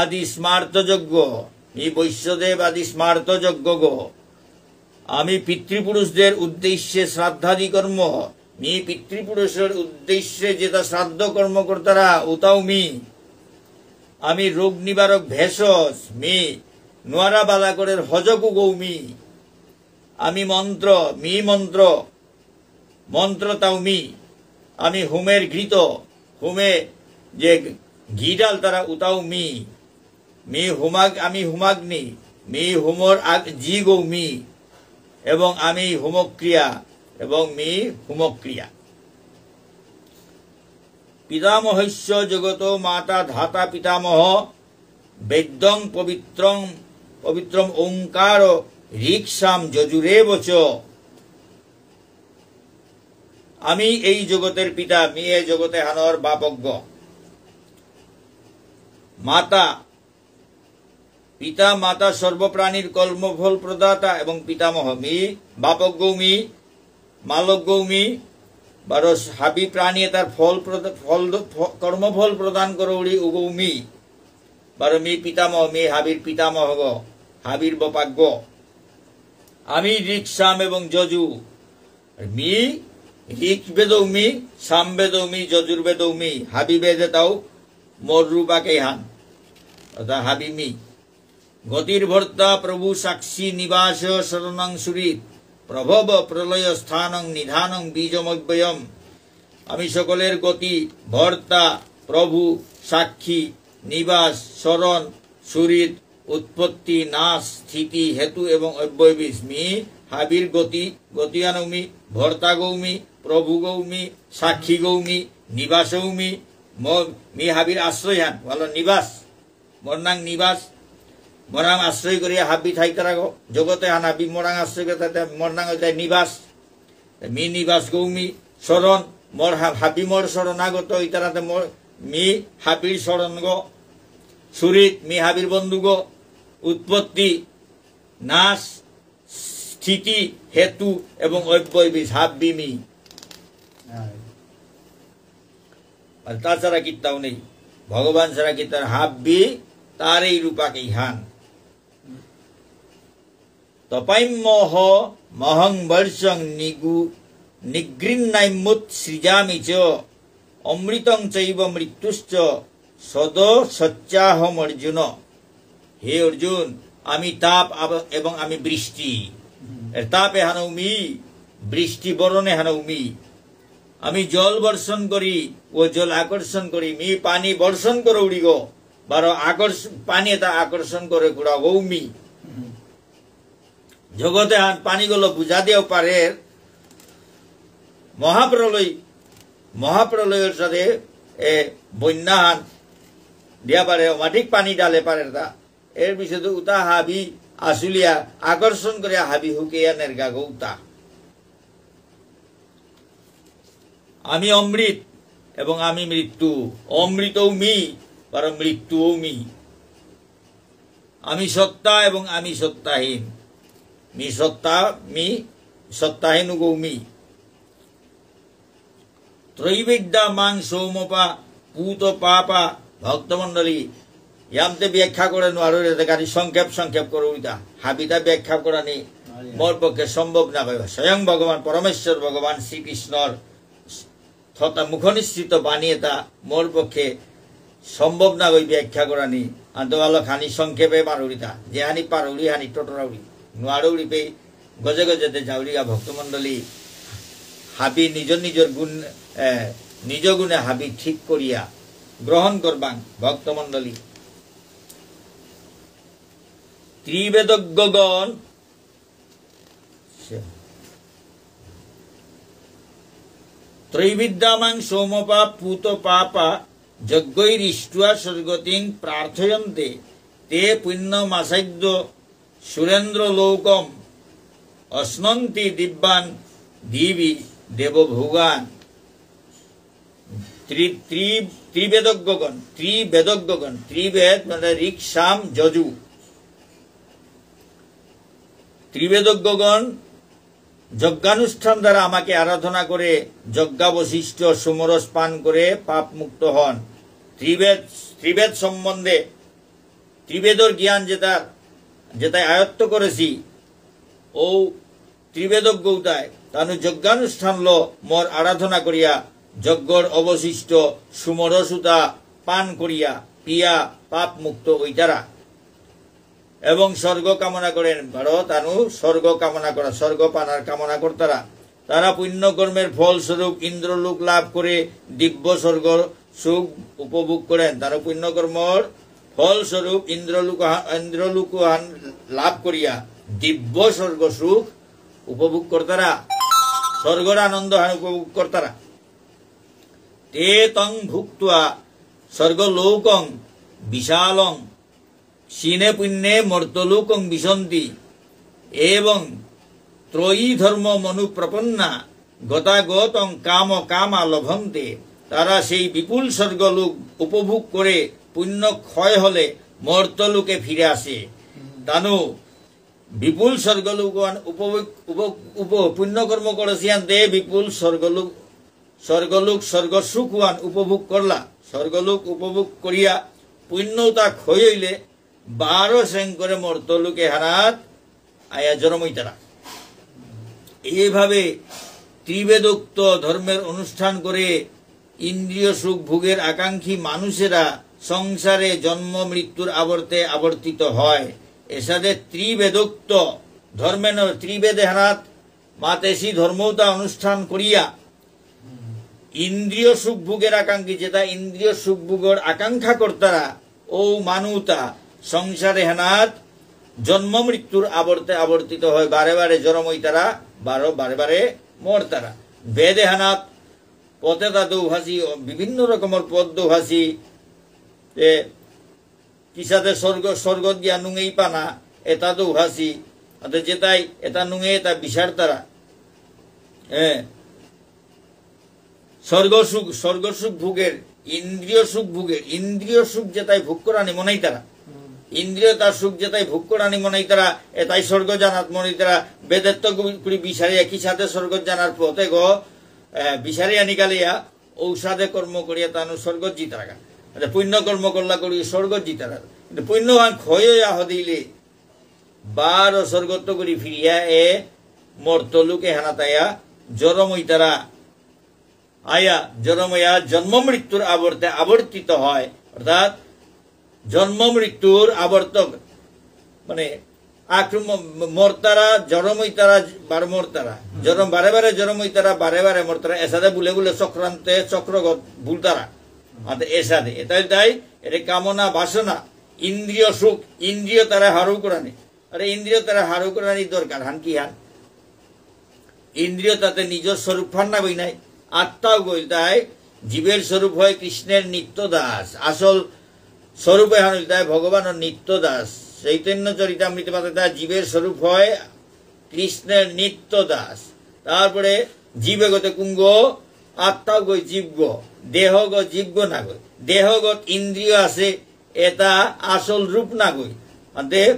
আদি স্মার্তযজ্ঞ মি বৈশ্যদেব আদি স্মার্তযজ্ঞ গ আমি পিতৃপুরুষদের উদ্দেশ্যে শ্রাদ্ধাদি কর্ম মি পিতৃপুরুষের উদ্দেশ্যে যেটা শ্রাদ্ধ কর্মকর্তারা ওটাও মি আমি রোগ নিবারক ভেষজ মি নোয়ারা বালাগড়ের হজকু গৌমি আমি মন্ত্র মি মন্ত্র মন্ত্র তাও মি আমি হুমের ঘৃত হুমে যে ঘি ডাল তারা উতাও মি মি হুমাগ আমি হুমাগ্নি মি হুমর আগ জি গৌমি এবং আমি হুমক্রিয়া এবং মি হুমক্রিয়া পিতামহস্য জগত মাতা ধাতা পিতামহ বেদ্যং পবিত্রং পবিত্রম ওঙ্কার রিক্সাম বচ আমি এই জগতের পিতা মেয়ে জগতে হানর বাপজ্ঞ মাতা পিতা মাতা সর্বপ্রাণীর কর্মফল প্রদাতা এবং পিতামহ মি বাপজ্ঞৌমি মালজ্ঞৌমি বারো হাবি প্রাণী তার ফল ফল কর্মফল প্রদান করৌড়ি উগৌমি বারো মি পিতামহ মি হাবির পিতামহ বপাগ্য আমি ঋক সাম এবং যজু মি সাম ঋকবেদৌমি সামবেদৌমি যজুর্বেদৌমি হাবিবেদে তাও মরুবাকে হান অর্থাৎ গতির ভর্তা প্রভু সাক্ষী নিবাস শরণং সুরীত প্রভব প্রলয় স্থানং নিধানং বীজমব্যয়ম আমি সকলের গতি ভর্তা প্রভু সাক্ষী নিবাস শরণ সুরিত উৎপত্তি নাশ স্থিতি হেতু এবং অব্যয়বিস্মী হাবির গতি গতিয়ানৌমি ভর্তাগৌমি গৌমী সাক্ষী গৌমি নিবাসৌমি মি হাবির আশ্রয় হান ভালো নিবাস বর্ণাং নিবাস মরাং আশ্রয় করিয়া হাবি থাইতে রাখো জগতে হান হাবি মরাং আশ্রয় করে থাকতে মরনাং হইতে নিবাস মি নিবাস গৌমি শরণ মর হাবি মর শরণাগত ইতারাতে মর মি হাবির শরণ গো সুরিত মি হাবির বন্ধু গো উৎপত্তি নাশ স্থিতি হেতু এবং অব্যয়বিষ হাববিমি তাছাড়া কীর্তাও নেই ভগবান ছাড়া কীর্তন হাববি তার এই রূপাকে হান তপাইমহ মহং বর্ষং নিগু নিগৃন্নাইমুত সৃজামি চ অমৃতং চৈব মৃত্যুশ্চ সদ সচ্চাহম অর্জুন হে অর্জুন আমি তাপ এবং আমি বৃষ্টি তাপে হানৌমি বৃষ্টি বরণে হানৌমি আমি জল বর্ষণ করি ও জল আকর্ষণ করি মি পানি বর্ষণ করে উড়িগ বারো আকর্ষণ পানি এটা আকর্ষণ করে ঘুরা গৌমি জগতে হান পানিগুলো বুঝা দিয়েও পারে মহাপ্রলয় মহাপ্রলয়ের সাথে এ বন্যা হান দিয়া পারে অমাঠিক পানি ডালে পারে তা এর পিছত উতা হাবি আসুলিয়া আকর্ষণ করে হাবি হুকেয়া নেরগা গৌতা আমি অমৃত এবং আমি মৃত্যু অমৃত মি বরং মৃত্যু মি আমি সত্তা এবং আমি সত্তাহীন মি সত্তা মি সত্তাহীন গৌমি ত্রৈবিদ্যা মাং সৌমপা পুত পাপা ভক্তমন্ডলী ইয়ামতে ব্যাখ্যা করে নোয়ারো গাড়ি সংক্ষেপ সংক্ষেপ করে উইতা হাবিতা ব্যাখ্যা করা নি মোর পক্ষে সম্ভব না ভাই স্বয়ং ভগবান পরমেশ্বর ভগবান শ্রীকৃষ্ণর তথা মুখনিশ্চিত বাণী এটা মোর পক্ষে সম্ভব না ওই ব্যাখ্যা করা নি আন্তবালক হানি সংক্ষেপে পারুড়িতা যে হানি পারুড়ি হানি টোটরাউড়ি নোয়ারৌড়ি পেয়ে গজে গজেতে ঝাউরিয়া ভক্তমণ্ডলী হাবি নিজ নিজের গুণ নিজ গুণে হাবি ঠিক করিয়া গ্রহণ করবাং ভক্তমণ্ডলী त्रिवेदज्ञगण पूत पापा यज्ञरिष्टुआ स्वर्गती प्राथयते ते पुण्यमाशाद सुरेन्द्र त्रिवेदज्ञगण त्रिवेदज्ञगण त्रिवेद मतलब ऋक्षाम जजू ত্রিবেদজ্ঞগণ যজ্ঞানুষ্ঠান দ্বারা আমাকে আরাধনা করে যজ্ঞাবশিষ্ট সুমরস পান করে পাপ মুক্ত হন ত্রিবেদ ত্রিবেদ সম্বন্ধে ত্রিবেদর জ্ঞান যেটা যেটাই আয়ত্ত করেছি ও ত্রিবেদজ্ঞ গৌতায় তানু যজ্ঞানুষ্ঠান ল মর আরাধনা করিয়া যজ্ঞর অবশিষ্ট সুমরসুতা পান করিয়া পিয়া পাপ মুক্ত ওই দ্বারা এবং স্বর্গ কামনা করেন ভারত আনু স্বর্গ কামনা করা স্বর্গ পানার কামনা কর্তারা তারা পুণ্যকর্মের ফলস্বরূপ ইন্দ্রলোক লাভ করে দিব্য স্বর্গ সুখ উপভোগ করেন তারা পুণ্যকর্মর ফলস্বরূপ ইন্দ্রলোক ইন্দ্রলোক লাভ করিয়া দিব্য স্বর্গ সুখ উপভোগ কর্তারা স্বর্গর আনন্দ উপভোগ কর্তারা তে তং ভুক্তা স্বর্গলৌকং বিশালং চিনে পুণ্যে মৰ্তলোক বিচন্তি এবং ত্ৰয়ী ধৰ্ম মনুপ্ৰপন্না গতাগত কাম কামা লভন্তে তাৰা সেই বিপুল স্বৰ্গলোক উপভোগ কৰে পুণ্য ক্ষয় হলে মৰ্তলোকে ফিৰে আছে তানু বিপুল স্বৰ্গলোক পুণ্য কৰ্ম কৰে বিপুল স্বৰ্গলোক স্বৰ্গলোক স্বৰ্গ সুখ ওৱান উপভোগ কৰলা স্বৰ্গলোক উপভোগ কৰিয়া পুণ্যতা ক্ষয়লে ಬಾರೋ ಶಂಕರೆ ಮರ್ತಲುಕೆ হারাত আয়া তারা এইভাবে ত্রিবেদোক্ত ধর্মের অনুষ্ঠান করে ইন্দ্রিয় সুখ ভোগের আকাঙ্ক্ষী মানুষেরা সংসারে জন্ম মৃত্যুর আবর্তে আবর্তিত হয় এসাদে ত্রিবেদোক্ত ধর্মেন ত্রিবেদে হারাত মাতেসি ধর্মতা অনুষ্ঠান করিয়া ইন্দ্রিয় সুখ ভোগের আকাঙ্ক্ষী যেটা ইন্দ্রিয় সুখ ভোগের আকাঙ্ক্ষা কর্তারা ও মানুতা সংসারে হেনাত জন্ম মৃত্যুর আবর্তে আবর্তিত হয় বারে বারে জনমই তারা বারো বারে বারে মর তারা বেদে হেনাত পথে তা দৌভাসি বিভিন্ন রকমের পদ দৌভাসি কিসাতে স্বর্গ স্বর্গ দিয়া নুঙেই পানা এটা দৌভাসি অর্থাৎ যেতাই এটা নুঙে এটা বিষার তারা হ্যাঁ স্বর্গসুখ স্বর্গসুখ ভোগের ইন্দ্রিয় সুখ ভোগের ইন্দ্রিয় সুখ যেটাই ভোগ করা নেমনাই তারা ইন্দ্রিয় তার সুখ যেতাই ভোগ করানি মনে তারা তাই স্বর্গ জানাত মনে তারা বেদের তো কুড়ি বিচারি একই সাথে স্বর্গ জানার পথে গ বিচারি আনিকালিয়া ঔষাধে কর্ম করিয়া তানু স্বর্গ জিতারা আচ্ছা পুণ্য কর্ম করলা করি স্বর্গ জিতারা কিন্তু পুণ্যবান ক্ষয় হদিলে বার স্বর্গত্ব করি ফিরিয়া এ মর্তলুকে হানাতায়া জরমই তারা আয়া জরময়া জন্ম মৃত্যুর আবর্তে আবর্তিত হয় অর্থাৎ জন্ম মৃত্যুর আবর্তক মানে আক্রম মর্তারা জরমইতারা বার মর্তারা জরম বারে বারে জরমইতারা বারে বারে মর্তারা এসাদে বুলে বুলে চক্রান্তে চক্রগত ভুলতারা আর এসাদে এটাই তাই এটা কামনা বাসনা ইন্দ্রিয় সুখ ইন্দ্রিয় তারা হারু করানি আরে ইন্দ্রিয় তারা হারু করানি দরকার হান কি হান ইন্দ্রিয় তাতে নিজ স্বরূপ ফান্না বই নাই আত্মাও গইল তাই জীবের স্বরূপ হয় কৃষ্ণের নিত্য দাস আসল স্বরূপে হরিদায় হ্যাঁ, ভগবান ও নিত্য দাস চৈতন্য চরিতামৃত পাতে তার জীবের স্বরূপ হয় কৃষ্ণের নিত্য দাস তারপরে জীবে গত কুঙ্গ আত্মা গো জীবগ দেহ গো জীবগ দেহগত ইন্দ্রিয় আছে এটা আসল রূপ না গই দেব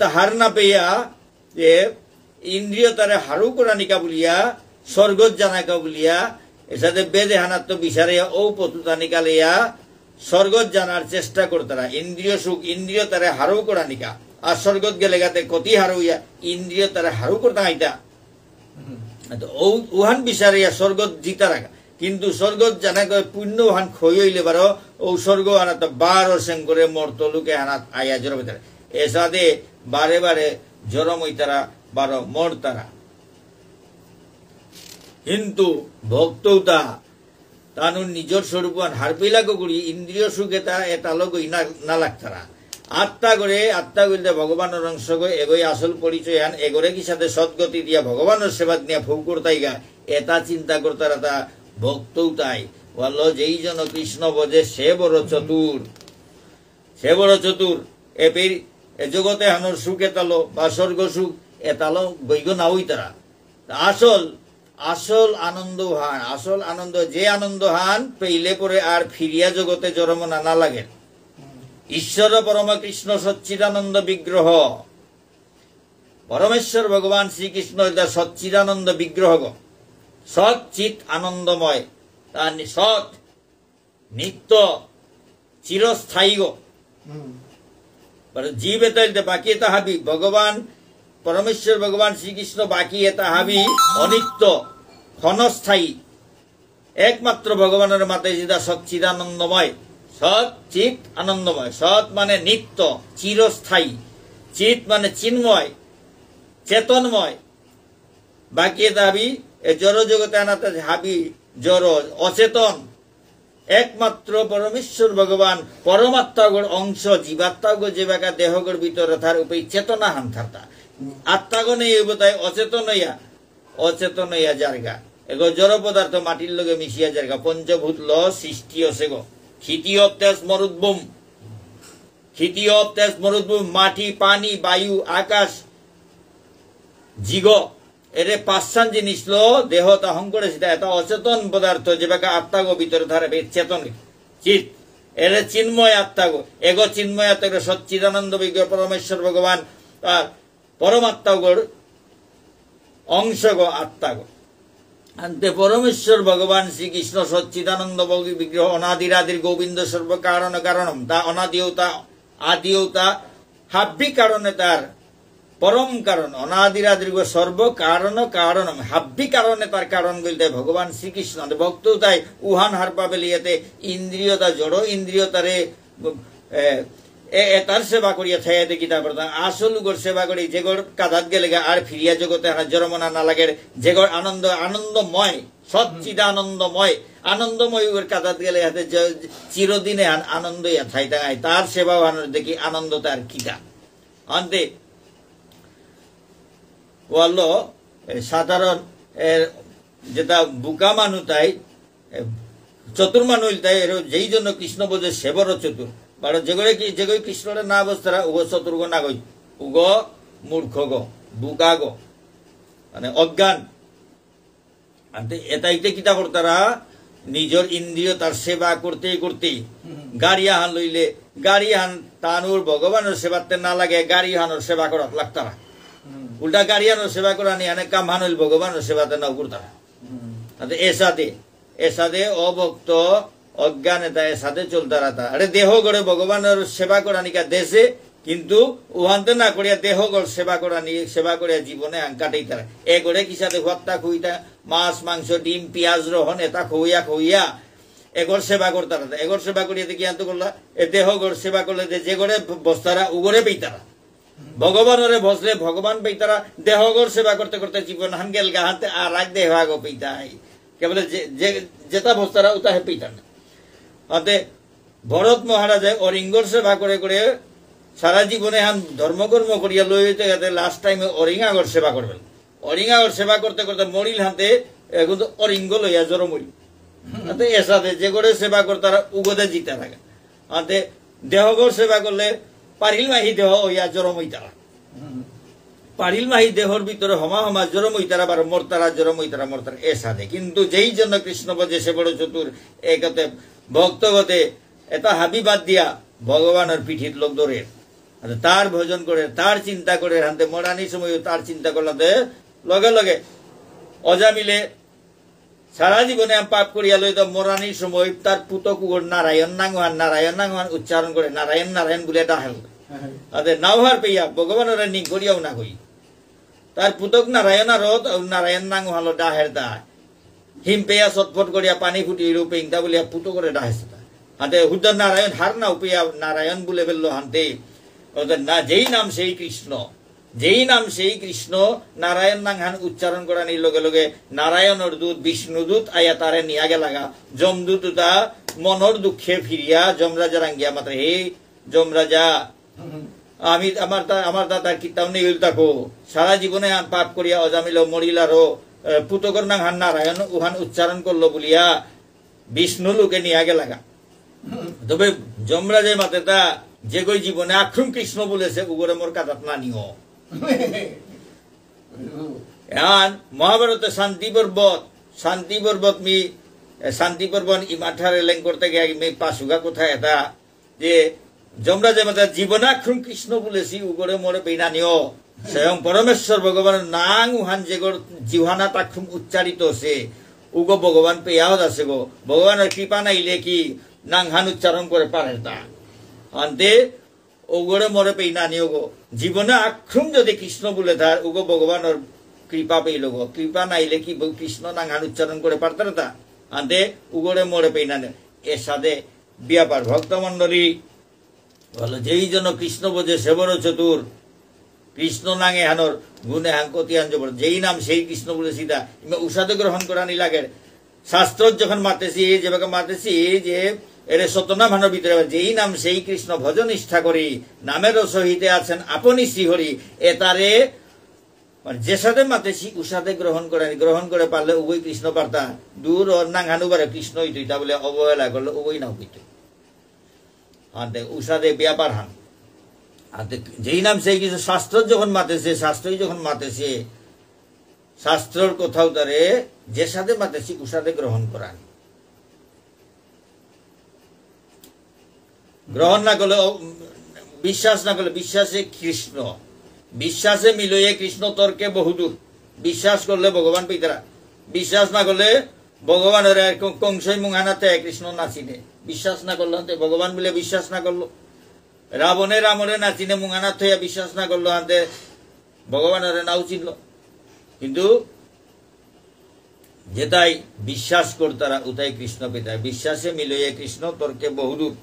তা হার না পেয়া যে ইন্দ্রিয় তারে হারু করা নিকা বলিয়া স্বর্গত জানাকা বলিয়া এসাথে বেদে হানাত্ম বিচারিয়া ও পতুতা নিকালিয়া স্বর্গত জানার চেষ্টা করতারা ইন্দ্রিয় সুখ ইন্দ্রিয় তারা হারও করা নিকা আর স্বর্গত গেলে গাতে কতি হারুইয়া ইন্দ্রিয় তারা হারও করতে আইতা উহান বিচারিয়া স্বর্গত জিতা রাখা কিন্তু স্বর্গত জানা কয় পুণ্য হান খই হইলে বারো ও স্বর্গ আনাত তো বার সেন করে মর্ত লোকে হানা আয়া জড় ভিতরে এসাদে বারে বারে জরম তারা বারো মর তারা কিন্তু ভক্ত তা ইন্দ্রিয় সুখে তা এটা ಗುಡಿ ಇಂದ್ರಿಯ ಸುಖೇತ ಎತಾಲಗು আত্মা করে আত্মা আত্মাগুলিতে ভগবানের অংশগো এগোই আসল পরিচয় হান এগোরে কি সাথে সদগতি দিয়া ভগবানের সেবা দিয়া ফুকুর গা এটা চিন্তা করতার তা ভক্ত তাই বলল যেই জন কৃষ্ণ বজে সে বড় চতুর সে বড় চতুর এপির এ জগতে হানোর সুখ এতালো বা স্বর্গ সুখ এতালো বৈগ না হই তারা আসল আসল আনন্দ হান আসল আনন্দ যে আনন্দ হান পেইলে পরে আর ফিরিয়া জগতে জরমনা না লাগে ঈশ্বর পরম কৃষ্ণ সচ্চিদানন্দ বিগ্রহ পরমেশ্বর ভগবান শ্রীকৃষ্ণ এটা সচ্চিদানন্দ বিগ্রহ সৎ চিত আনন্দময় তার সৎ নিত্য চিরস্থায়ী জীব এত বাকি তাহাবি ভগবান পরমেশ্বর ভগবান শ্রীকৃষ্ণ বাকি এটা হাবি অনিত্য ক্ষণস্থায়ী একমাত্র ভগবানের মাতে যেটা সচ্চিদানন্দময় সৎ চিত আনন্দময় সৎ মানে নিত্য চিরস্থায়ী চিত মানে চিন্ময় চেতনময় বাকি এটা হাবি জড় জগতে আনাতে হাবি জড় অচেতন একমাত্র পরমেশ্বর ভগবান পরমাত্মাগর অংশ জীবাত্মাগ জীবাকা দেহগর ভিতরে তার উপরে চেতনা হান থাকা আত্মাগণে হইব তাই অচেতন হইয়া অচেতন হইয়া জারগা এগো জড় পদার্থ মাটির লগে মিশিয়া জারগা পঞ্চভূত ল সৃষ্টি অসে গো ক্ষিতীয় তেজ মরুদ্বম ক্ষিতীয় তেজ মাটি পানি বায়ু আকাশ জিগ এরে পাশ্চান জিনিস ল দেহ তাহং করে সেটা এটা অচেতন পদার্থ যেভাবে আত্মাগো ভিতরে ধরাবে চেতন চিত এরে চিন্ময় আত্মাগো এগো চিন্ময় আত্মাগো সচ্চিদানন্দ বিজ্ঞ পরমেশ্বর ভগবান আর পরমাত্মাগড় অংশগ আত্মা আন্তে পরমেশ্বর ভগবান শ্রীকৃষ্ণ সচ্চিদানন্দ বিগ্রহ অনাদিরাদির গোবিন্দ সর্বকারণ কারণম তা আদিও আদিওতা হাব্বি কারণে তার পরম কারণ অনাদিরাদির সর্ব কারণ কারণম হাব্বি কারণে তার কারণ গিলতে ভগবান শ্রীকৃষ্ণ ভক্ত তাই উহান হার পাবে ইন্দ্রিয়তা জড় ইন্দ্রিয়তারে তার সেবা করিয়া ছাইয়া দেখি তারপর আসল উগর সেবা করি যে গড় কাদাত গেলে আর ফিরিয়া জগতে হারা জরমনা না লাগে যে গড় আনন্দ আনন্দময় সচ্চিদ আনন্দময় আনন্দময় উগর কাদাত গেলে হাতে চিরদিনে আনন্দ ইয়া থাইতা তার সেবা আনন্দ দেখি আনন্দ তার কিতা অন্তে বলল সাধারণ যেটা বুকা মানু তাই চতুর মানুষ তাই যেই জন্য কৃষ্ণ বোঝে সেবর চতুর কারণ যেগুলো কি যেগুলো কৃষ্ণরে না বস্তারা উগ শত্রুগ না গই উগ মূর্খ গ বুকা গ মানে অজ্ঞান এটাইতে কিতা করতারা নিজের ইন্দ্রিয় তার সেবা করতে করতে গাড়ি আহান লইলে গাড়ি আহান তানুর ভগবানের সেবাতে না লাগে গাড়ি আহানোর সেবা করা লাগতারা উল্টা গাড়ি আনোর সেবা করা নিয়ে অনেক কাম হানল ভগবানের সেবাতে না করতারা এসাদে এসাদে অভক্ত অজ্ঞানেতায় সাথে চলতে রাতা আরে দেহ গড়ে ভগবানের সেবা করা নিকা দেশে কিন্তু উহান্তে না করিয়া দেহ গড় সেবা করা নিয়ে সেবা করিয়া জীবনে আঙ্কাটাই তারা এ গড়ে কিসাতে হত্যা খুইতা মাছ মাংস ডিম পিঁয়াজ রহন এটা খইয়া খইয়া এগর সেবা করতারা এগর সেবা করিয়া দেখি আন্ত করলা এ দেহ গড় সেবা করলে যে গড়ে বস্তারা উগরে পেইতারা ভগবানরে বসলে ভগবান পেইতারা গড় সেবা করতে করতে জীবন হান গেল গাহাতে আর রাগ দেহ আগো পেইতাই কেবল যে যেটা বস্তারা উতা হে পেইতার না তাতে ভরত মহারাজে অরিঙ্গর সেবা করে করে সারা জীবনে হান ধর্মকর্ম করিয়া লই হইতে গেছে লাস্ট টাইমে অরিঙ্গাগর সেবা করবেন অরিঙ্গাগর সেবা করতে করতে মরিল হাতে এখন তো অরিঙ্গ লইয়া জড় মরিল তাতে এসাতে যে করে সেবা করে তারা উগদে জিতে থাকে আতে দেহগর সেবা করলে পারিল মাহি দেহ হইয়া জরম হইতারা পারিল মাহি দেহর ভিতরে হমা হমা জরম হইতারা বার মর্তারা জরম হইতারা মর্তারা এসাতে কিন্তু যেই জন্য কৃষ্ণ বজে সে বড় চতুর একতে ভক্তগতে এত বাদ দিয়া ভগবানের পিঠির লোক ধরে তার ভজন করে তার চিন্তা করে হানতে মরানি সময় তার চিন্তা করলাতে লগে লগে মিলে সারা জীবনে পাপ করিয়া লইত মরানির সময় তার পুত কুকুর নারায়ণ নাঙ্গান নারায়ণ নাঙ্গান উচ্চারণ করে নারায়ণ নারায়ণ বলে হেল আদে নাওহার পেয়া ভগবানের নি করিয়াও না কই তার পুতক নারায়ণ আর নারায়ণ নাঙ্গ হলো ডাহের দা হিম পেয়া সৎফট করিয়া পানি ফুটি রূপে ইংতা বলিয়া পুতো করে ডাহেছে হাতে হুদর নারায়ণ হার না উপিয়া নারায়ণ বলে ফেললো হাতে না যেই নাম সেই কৃষ্ণ যেই নাম সেই কৃষ্ণ নারায়ণ নাংহান উচ্চারণ করা নির লগে লগে নারায়ণর দূত বিষ্ণু দূত আয়া তারে লাগা গেলাগা যমদূতটা মনর দুঃখে ফিরিয়া যমরাজা রাঙ্গিয়া মাত্র হে যমরাজা আমি আমার আমার দাদা কিতাব নেই তাকো সারা জীবনে পাপ করিয়া অজামিল মরিলারও নাম হান নারায়ণ উহান উচ্চারণ করলো বলিয়া বিষ্ণু লোকে নিয়ে আগে লাগা তবে মাতে তা যে কই জীবনে আক্রম কৃষ্ণ বলেছে উগরে মোর কাদাত না নিও এখন মহাভারতে শান্তি পর্বত শান্তি পর্বত মি শান্তি পর্বত ইমাঠারে লেং করতে গিয়ে মি পাশুগা কোথায় এটা যে যমরাজের মাতে জীবনাক্রম কৃষ্ণ বলেছি উগরে মোরে বেনা নিও স্বয়ং পরমেশ্বর ভগবান নাং উহান যে জিহানা তাক উচ্চারিত সে উগ ভগবান পেয়াও আছে গো ভগবানের কৃপা নাইলে কি নাং হান উচ্চারণ করে পারে তা আনতে ওগরে মরে পেই না গো জীবনে আক্রম যদি কৃষ্ণ বলে তার উগ ভগবানের কৃপা পেইল গো কৃপা নাইলে কি কৃষ্ণ নাং হান উচ্চারণ করে পারত তা আনতে উগরে মরে পেই না এর সাথে ব্যাপার ভক্তমন্ডলী বলো যেই জন্য কৃষ্ণ বোঝে সেবর চতুর কৃষ্ণ নাঙে হানোর গুণে হাঙ্কতি হাঞ্জ যেই নাম সেই কৃষ্ণ বলে সীতা উষাদ গ্রহণ করা নিলাগে শাস্ত্র যখন মাতেছি যে মাতেছি যে এরে সতনাম হানোর ভিতরে যেই নাম সেই কৃষ্ণ ভজন নিষ্ঠা করি নামেরও সহিতে আছেন আপনি শ্রীহরি এ তারে মানে যে সাথে মাতেছি উষাদে গ্রহণ করে গ্রহণ করে পারলে উভয় কৃষ্ণ পার্তা দূর ওর নাং হানুবারে কৃষ্ণ তুই তা বলে অবহেলা করলে উভয় না হইতই হান হ্যাঁ, উষাদে ব্যাপার হান যেই নাম সেই কিছু শাস্ত্র যখন মাতেছে শাস্ত্রই যখন মাতেছে শাস্ত্রর কোথাও তারে যে সাথে মাতেছি উষাদে গ্রহণ করান গ্রহণ না করলে বিশ্বাস না করলে বিশ্বাসে কৃষ্ণ বিশ্বাসে মিলয়ে কৃষ্ণ তর্কে বহুদূর বিশ্বাস করলে ভগবান পিতারা বিশ্বাস না করলে ভগবানের কংসই মুহানাতে কৃষ্ণ নাচিনে বিশ্বাস না করলো ভগবান বলে বিশ্বাস না করলো রাবণের আমলে না চিনে মুঙানা হইয়া বিশ্বাস না করলো হাতে ভগবানের নাও চিনল কিন্তু যেটাই বিশ্বাস করতারা উতাই কৃষ্ণ পিতায় বিশ্বাসে মিলইয়া কৃষ্ণ তর্কে বহুরূপ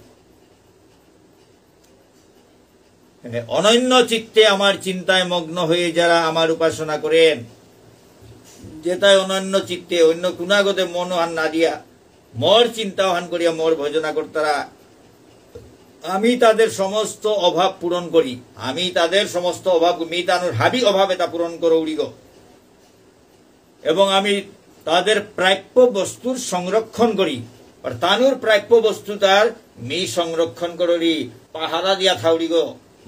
অনন্য চিত্তে আমার চিন্তায় মগ্ন হয়ে যারা আমার উপাসনা করেন যেটাই অনন্য চিত্তে অন্য কুণাগতে মন হান না দিয়া মর চিন্তা হান করিয়া মর ভজনা করতারা আমি তাদের সমস্ত অভাব পূরণ করি আমি তাদের সমস্ত অভাব মিতানুর হাবি অভাব এটা পূরণ করো উড়িগ এবং আমি তাদের প্রাপ্য বস্তুর সংরক্ষণ করি তানুর প্রাপ্য বস্তু তার মি সংরক্ষণ করি পাহারা দিয়া থাউড়িগ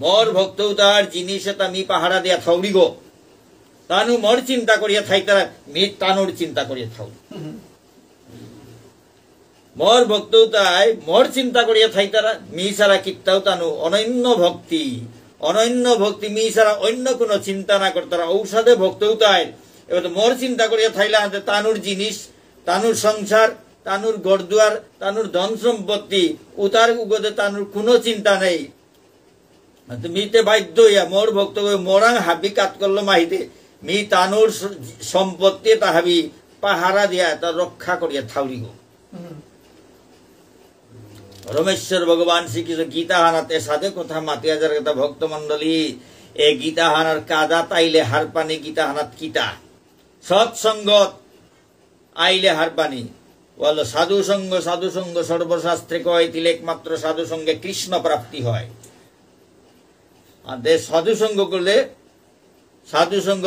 মর ভক্ত তার জিনিস এটা মি পাহারা দিয়া থাউড়িগ তানু মর চিন্তা করিয়া থাই তারা মি তানুর চিন্তা করিয়া থাউড়ি মর ভক্ত তাই চিন্তা করিয়া থাই তারা মি সারা কিত্তাও তানু অনন্য ভক্তি অনন্য ভক্তি মি সারা অন্য কোন চিন্তা না তারা ঔষধে ভক্ত তাই এবার মোর চিন্তা করিয়া থাইলা তানুর জিনিস তানুর সংসার তানুর গরদুয়ার তানুর ধন সম্পত্তি উতার উগতে তানুর কোনো চিন্তা নেই মিতে বাধ্য হইয়া মোর ভক্ত মরাং হাবি কাত করলো মাহিতে মি তানুর সম্পত্তি তাহাবি পাহারা দিয়া তা রক্ষা করিয়া থাউরিগ রমেশ্বর ভগবান শ্রীকৃষ্ণ গীতাহানাতে সাধে কথা মাতিয়া যার কথা ভক্তমণ্ডলী এ গীতাহানার কাদা তাইলে হারপানি গীতাহানাত কিতা সৎসঙ্গত আইলে সাধু বলো সাধুসঙ্গ সাধুসঙ্গ সর্বশাস্ত্রে কয় তিলে একমাত্র সাধুসঙ্গে কৃষ্ণ প্রাপ্তি হয় আর সাধুসঙ্গ করলে সাধুসঙ্গ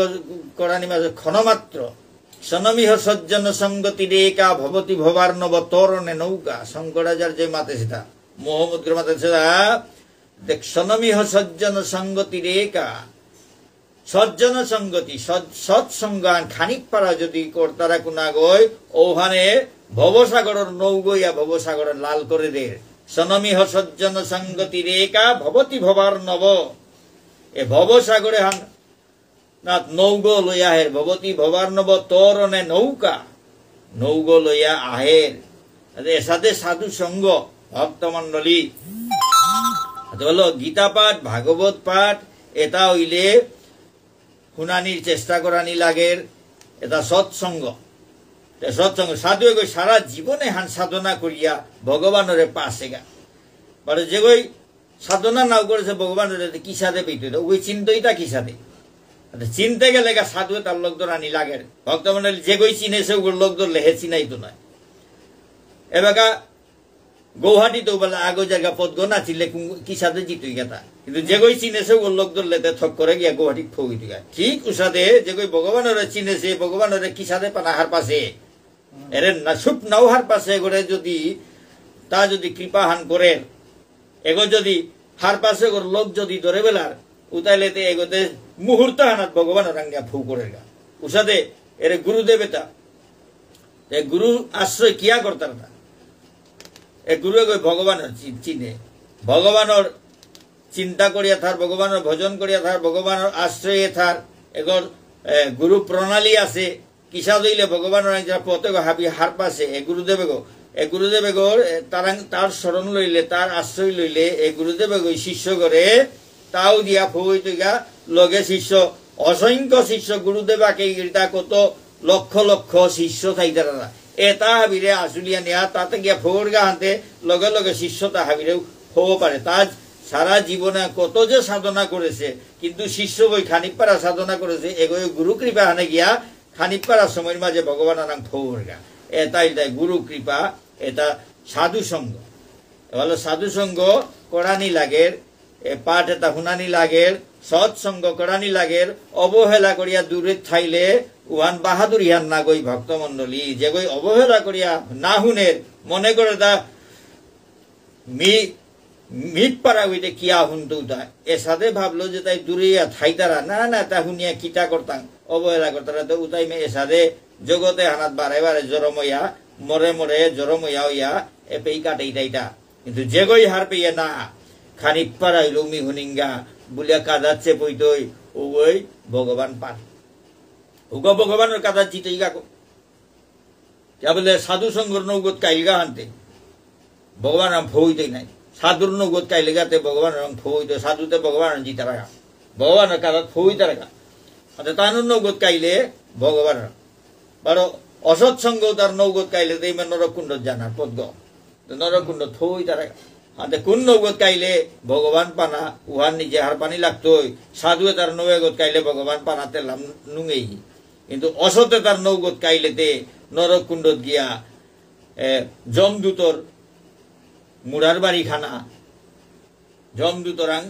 করানি মাঝে ক্ষণমাত্র সনমিহ সজ্জন সঙ্গতি রেকা ভবতি নব তরণে নৌকা শঙ্করাচার্য মাতে সীতা মোহাম্মদকে মাতে সীতা দেখ সনমিহ সজ্জন সঙ্গতি রেকা সজ্জন সঙ্গতি সৎসঙ্গান খানিক পাড়া যদি কর্তারা কুনাগয় ওখানে ভবসাগরের গইয়া ভবসাগর লাল করে দে সনমিহ সজ্জন সঙ্গতি রেকা ভবতি ভবার নব এ ভবসাগরে হান নাথ নৌগ লইয়া হের ভগবতী ভবার্ণব তরণে নৌকা নৌগ লইয়া আহের এর সাথে সাধু সঙ্গ ভক্তমণ্ডলী হলো গীতা পাঠ ভাগবত পাঠ এটা হইলে শুনানির চেষ্টা করানি লাগের এটা সৎসঙ্গ সৎসঙ্গ সাধু গই সারা জীবনে হান সাধনা করিয়া ভগবানরে পাশেগা গা যে গই সাধনা নাও করেছে ভগবানরে কিসাদে পেত ওই চিন্তইটা কিসাদে আচ্ছা, চিনতে গেলে সাধু তার লোক আনি লাগে ভক্ত মন্ডল যে গই চিনেছে ওগুলো লোক ধর লেহে চিনাই তো নয় এবার গৌহাটি তো বলে আগো জায়গা পদ গো না চিনলে কি সাথে জিতুই গেতা কিন্তু যে গই চিনেছে ওগুলো লোক ধর লেতে থক করে গিয়া গৌহাটি ফৌই দিগা ঠিক উসাদে যে গই ভগবানের চিনেছে ভগবানের কি সাথে পানাহার পাশে এরে না সুপ নাওহার পাশে করে যদি তা যদি কৃপা হান করে এগো যদি হার পাশে লোক যদি ধরে বেলার উতাইলেতে এগোতে মুহূর্ত ಮುಹೂರ್ತ ಅನ್ನೋದು ಭಗವಾನ್ ರಂಗ್ಯ উষাতে এর গুরুদেব এটা এ গুরু আশ্রয় কিয়া করতার না এ গুরু ভগবান চিনে ভগবানের চিন্তা করিয়া থার ভগবানের ভজন করিয়া থার ভগবানের আশ্রয়ে থার এগর গুরু প্রণালী আছে কিসা দইলে ভগবানের পথে হাবি হার পাশে এ গুরুদেব গো এ গুরুদেব গর তারাং তার স্মরণ লইলে তার আশ্রয় লইলে এ গুরুদেব গো শিষ্য করে তাও দিয়া ফুইতে লগে শিষ্য অসংখ্য শিষ্য গুরুদেবাকে গীতা কত লক্ষ লক্ষ শিষ্য থাইতে এটা হাবিরে আসুলিয়া নেয়া তাতে গিয়া ফোর গাহাতে লগে লগে শিষ্য তা হাবিরেও হব পারে তা সারা জীবনে কত যে সাধনা করেছে কিন্তু শিষ্য বই খানিপাড়া সাধনা করেছে এগোয় গুরু কৃপা হানে গিয়া খানিপাড়া সময়ের মাঝে ভগবান আনাম ফোর গা এটা তাই গুরু কৃপা এটা সাধু সঙ্গ সাধু সঙ্গ করানি লাগের পাঠ এটা হুনানি লাগের সৎসঙ্গ করানি লাগের অবহেলা করিয়া দূরে থাইলে উহান বাহাদুর ইহান না গই ভক্তমণ্ডলী যে গই অবহেলা করিয়া না হুনের মনে করে দা মি মিট পারা হইতে কিয়া হুনতো তা এসাদে ভাবলো যে তাই দূরে থাইতারা না না তা হুনিয়া কিটা করতাম অবহেলা করতারা তো উতাই মে এসাদে জগতে হানাত বারে বারে জরমইয়া মরে মরে জরমইয়া পেই এপেই কাটাইতাইটা কিন্তু যে গই হার পেয়ে না খানিক পারাইলো মি হুনিঙ্গা বলিয়া কাঁদাচ্ছে পইতই ও ওই ভগবান পান উগ ভগবানের কাদা তৈ গাকো যা বলে সাধু সঙ্গর নৌগত কাইলগা হানতে ভগবান আম ফৌইতই নাই সাধুর নৌগত কাইলগাতে ভগবান রং ফৌইত সাধুতে ভগবান জিতে রাখা ভগবানের কাদা ফৌইতে রাখা আচ্ছা তানুর নৌগত কাইলে ভগবান বারো অসৎসঙ্গ তার নৌগত কাইলে দেই নরকুণ্ড জানার পদ্ম নরকুণ্ড থই তারা அந்த কোন নৌগত কাইলে ভগবান পানা উহার নিজে হার পানি লাগতোই সাধু তার নৌগত কাইলে ভগবান পানাতে লাম নুঙেই কিন্তু অসতে তার নৌগত কাইলেতে নরক কুণ্ডত গিয়া জমদূতর মুড়ার বাড়ি খানা জমদূতরাং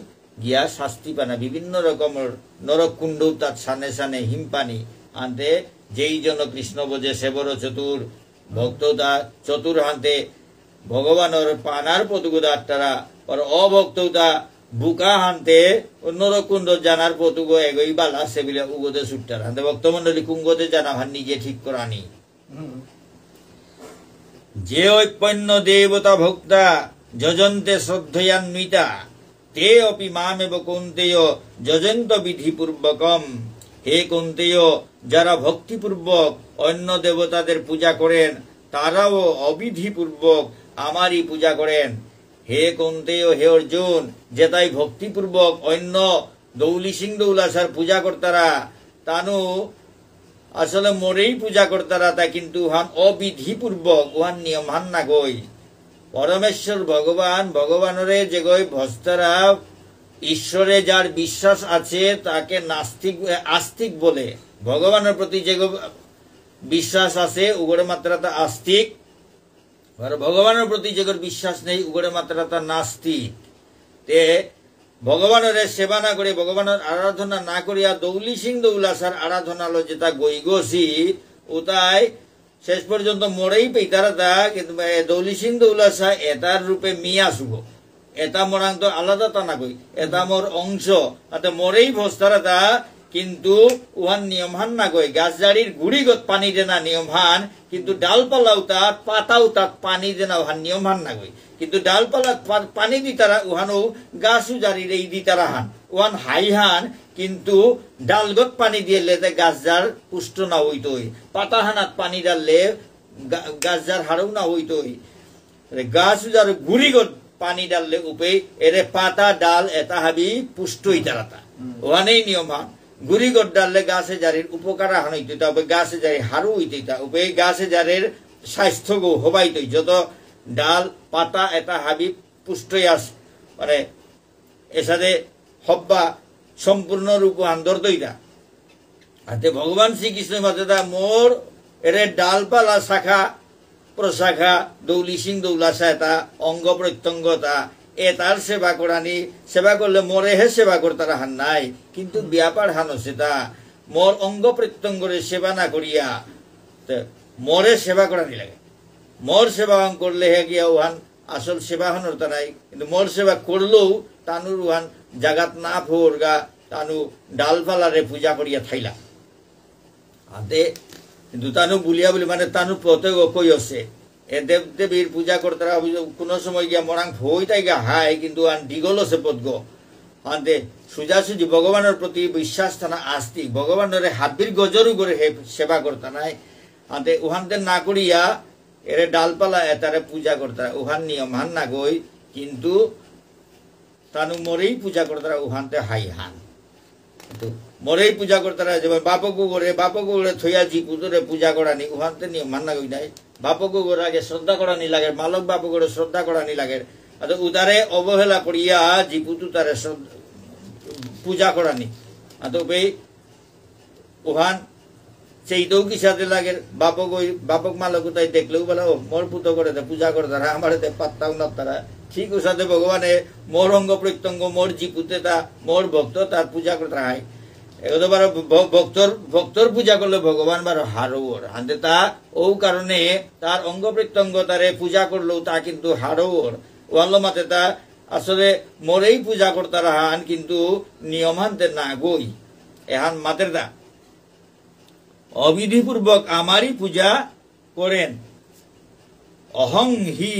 গিয়া শাস্তি পানা বিভিন্ন রকমের নরক কুণ্ড তার সানে সানে হিমপানি আনতে যেই জন কৃষ্ণ বোঝে সেবর চতুর ভক্ত তা চতুর হান্তে ভগবানের পানার পতুগুদারটারা ওর অভক্ততা বুকা হানতে নরকুণ্ড জানার পতুগ এগোই বাল আছে বলে উগোতে সুট্টার হানতে ভক্তমন্ডলী কুঙ্গতে জানা হান নিজে ঠিক করানি যে ঐপন্য দেবতা ভক্তা যজন্তে শ্রদ্ধয়ান্বিতা তে অপি মামেব কুন্তেয় যজন্ত বিধিপূর্বকম হে কৌন্তেয় যারা ভক্তিপূর্বক অন্য দেবতাদের পূজা করেন তারাও অবিধিপূর্বক আমারই পূজা করেন হে কুন্তে ও হে অর্জুন যে তাই ভক্তিপূর্বক অন্য দৌলি সিং দৌলাসার পূজা কর্তারা তানু আসলে মোরেই পূজা কর্তারা তা কিন্তু উহান অবিধিপূর্বক উহান নিয়ম হান না গই পরমেশ্বর ভগবান ভগবানরে যে গই ভস্তারা ঈশ্বরে যার বিশ্বাস আছে তাকে নাস্তিক আস্তিক বলে ভগবানের প্রতি যে বিশ্বাস আছে উগড়ে মাত্রা তা আস্তিক ভগবানের প্রতি যে বিশ্বাস নেই উগরে মাত্রা তার নাস্তিক তে ভগবানের সেবা না করে ভগবানের আরাধনা না করিয়া দৌলি সিং দৌলাসার আরাধনালো যেটা গৈগসি তাই শেষ পর্যন্ত মরেই তারা তা কিন্তু দৌলি সিং দৌলাসা এটার রূপে মিয়া শুভ এটা মরাং তো আলাদা তা না কই এটা মোর অংশ তাতে মরেই তারা তা কিন্তু উহান নিয়ম হান না গই গাছজাড়ির গুড়িগত পানি দেনা নিয়ম হান কিন্তু ডালপালাও তাত পাতাও তাত পানি দেনা উহান নিয়ম হান না গই কিন্তু ডালপালাত পানি দি তারা উহানো গাছু জারির এই দি তারা হান উহান হাই হান কিন্তু ডালগত পানি দিয়ে লেতে গাছজার পুষ্ট না হইতই পাতা হানাত পানি ডাললে গাছজার হাড়ও না হইতই গাছু জার গুড়িগত পানি ডাললে উপে এরে পাতা ডাল এটা হাবি পুষ্ট পুষ্টই তারাতা ওহানেই নিয়ম হান গুড়ি গড্ডালে গাছে জারির উপকার হানই তৈতা গাছে জারি হারু হইতেইতা উপ এই গাছে জারের স্বাস্থ্য গো হবাই তৈ যত ডাল পাতা এটা হাবি পুষ্ট আস মানে এসাদে হব্বা সম্পূর্ণ রূপ আন্দর তৈতা হাতে ভগবান শ্রীকৃষ্ণ মাতেদা মোর এরে ডালপালা শাখা প্রশাখা দৌলি সিং দৌলা সায়তা অঙ্গ প্রত্যঙ্গতা এ তার সেবা করানি সেবা করলে মরে হে সেবা করতারা হান নাই কিন্তু ব্যাপার হানো সেটা মর অঙ্গ প্রত্যঙ্গরে সেবা না করিয়া মরে সেবা করানি লাগে মর সেবা করলে হে গিয়া উহান আসল সেবা হানোর তারাই কিন্তু মর সেবা করলেও তানুর উহান জাগাত না ফোর গা তানু ডালপালারে পূজা করিয়া থাইলা আদে কিন্তু তানু বুলিয়া বলি মানে তানু প্রত্যেক কই আছে এ দেবীর পূজা করতে কোনো সময় গিয়া মরাং ফইতাই গিয়া হাই কিন্তু আন ডিগল সে পদ গো আনতে সোজাসুজি ভগবানের প্রতি বিশ্বাস থানা আস্তি ভগবানের হাবির গজরু করে হে সেবা করতে নাই আনতে উহানতে না করিয়া এরে ডালপালা এতারে পূজা করতে উহান নিয়ম হান না গই কিন্তু তানু মরেই পূজা করতে উহানতে হাই হান কিন্তু মরেই পূজা করতারা যেমন বাপকু গড়ে বাপকু গড়ে থইয়াছি পুতুরে পূজা করানি উহাতে নিয়ে মান্না কই নাই বাপকু গড়ে আগে শ্রদ্ধা করানি লাগে মালক বাপু গড়ে শ্রদ্ধা করানি লাগে আর আচ্ছা, উদারে অবহেলা করিয়া জি পুতু তারে পূজা করানি আর আচ্ছা, এই উহান সেই দৌকি সাথে লাগে বাপক ওই বাপক মালক তাই দেখলেও বলে ও মোর পুতো করে পূজা করে তারা আমার পাত্তাও না তারা ঠিক ওর সাথে ভগবানে মোর অঙ্গ প্রত্যঙ্গ মোর জি তা মোর ভক্ত তার পূজা করে তারা হয় এবার ভক্তর ভক্তর পূজা করলে ভগবান বার হারোর হানতে তা ও কারণে তার অঙ্গ প্রত্যঙ্গ তারে পূজা করলেও তা কিন্তু হারোর ওয়াল্লো মাতে তা আসলে মরেই পূজা করতার হান কিন্তু নিয়ম হানতে না গই এহান মাতের দা অবিধিপূর্বক আমারই পূজা করেন অহং হি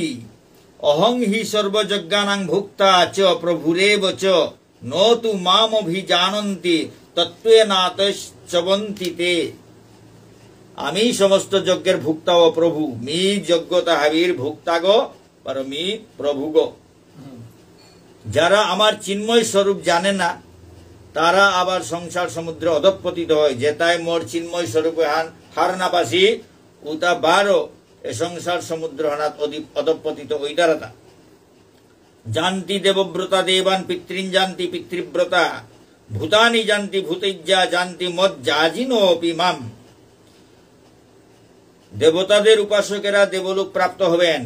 অহং হি সর্বযজ্ঞানাং ভুক্তা চ প্রভুরে বচ নতু তু মাম অভিজানন্তি তত্ত্বে আমি সমস্ত যজ্ঞের ভুক্তা ও প্রভু মি যজ্ঞ তাহাবির ভুক্তা গো মি প্রভু গো যারা আমার চিন্ময় স্বরূপ জানে না তারা আবার সংসার সমুদ্রে অধপতিত হয় তাই মোর চিন্ময় স্বরূপে হার না পাশি উতা বারো এ সংসার সমুদ্র হানাত অধপতিত ওইটারা জানতি দেবব্রতা দেবান পিতৃন জানতি পিতৃব্রতা ভূতানি জানতি ভূতিজ্জা জানতি মদ জাজিনোপি মাম দেবতাদের উপাসকেরা দেবলোক প্রাপ্ত হবেন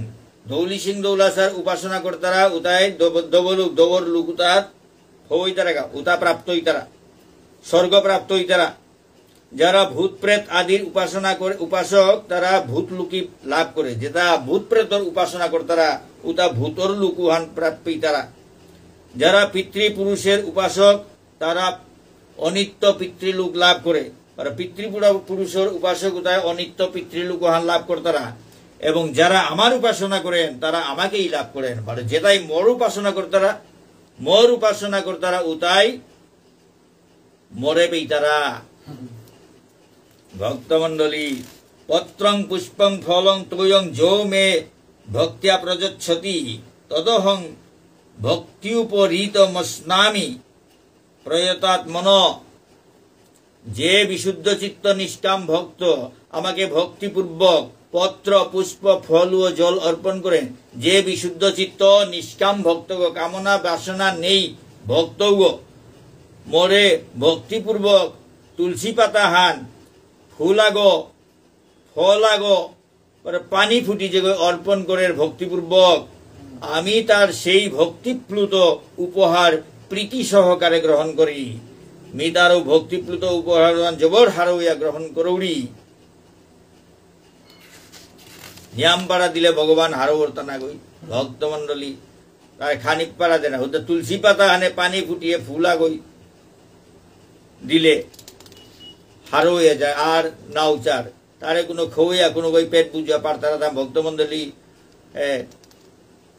ধৌলি সিং দৌলাসার উপাসনা কর্তারা উতায় দবলুক দবর লুকুতাত হই তারা উতা প্রাপ্তই তারা স্বর্গ প্রাপ্তই তারা যারা ভূত প্রেত আদির উপাসনা করে উপাসক তারা ভূত লুকি লাভ করে যেটা ভূত প্রেতর উপাসনা কর্তারা উতা ভূতর লুকুহান প্রাপ্তই তারা যারা পিতৃপুরুষের উপাসক তারা অনিত্য পিতৃলোক লাভ করে মানে পিতৃপুরা পুরুষের উপাসক অনিত্য পিতৃলোক লাভ তারা এবং যারা আমার উপাসনা করেন তারা আমাকেই লাভ করেন মানে যেটাই মর উপাসনা তারা মর উপাসনা করতারা উতাই মরে তারা ভক্তমন্ডলী পত্রং পুষ্পং ফলং ত্রয়ং যো মে ভক্তিয়া প্রযচ্ছতি তদহং মস্নামি প্রয়তাত্মন যে বিশুদ্ধ চিত্ত নিষ্কাম ভক্ত আমাকে ভক্তিপূর্বক পত্র পুষ্প ফল ও জল অর্পণ করেন যে বিশুদ্ধ চিত্ত নিষ্কাম ভক্তগ কামনা বাসনা নেই ভক্তগ মরে ভক্তিপূর্বক তুলসী পাতা হান ফুল আগ ফল আগ পানি ফুটি যে অর্পণ করে ভক্তিপূর্বক আমি তার সেই ভক্তিপ্লুত উপহার প্রীতি সহকারে গ্রহণ করি ও ভক্তিপ্লুত উপহার জবর হইয়া গ্রহণ করৌড়ি নিয়ামপাড়া দিলে ভগবান হারো বর্তনা গই ভক্তমণ্ডলী তার খানিক পাড়া দেনা হতে তুলসী পাতা হানে পানি ফুটিয়ে ফুলা গই দিলে হারইয়া যায় আর নাউচার তারে কোনো খৌয়া কোনো গই পেট পূজা পার তারা দাম ভক্তমণ্ডলী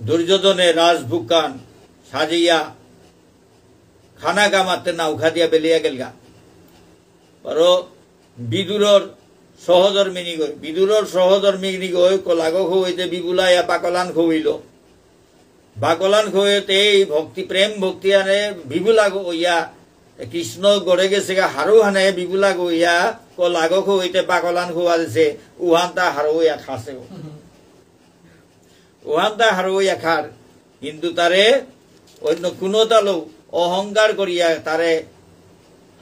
দুর্যোধনে রাজভুকান সাজিয়া খানা খানাগা মাতেনা উখা দিয়া বেলিয়া গেলগা পারো বিদুরর সহধর্মিনী গই বিদুরর মিনি গই কলাগ হইতে বিগুলা ইয়া পাকলান খুইল বাকলান খুঁয়েতে এই ভক্তি প্রেম ভক্তি আনে বিগুলা ইয়া কৃষ্ণ গড়ে গেছে গা হারু হানে বিগুলা গইয়া কলাগ হইতে পাকলান খুয়া দিছে উহান তা হারু ইয়া খাসে উহান তা হারু ইয়া খার কিন্তু তারে অন্য কোনো তালো অহংকার করিয়া তারে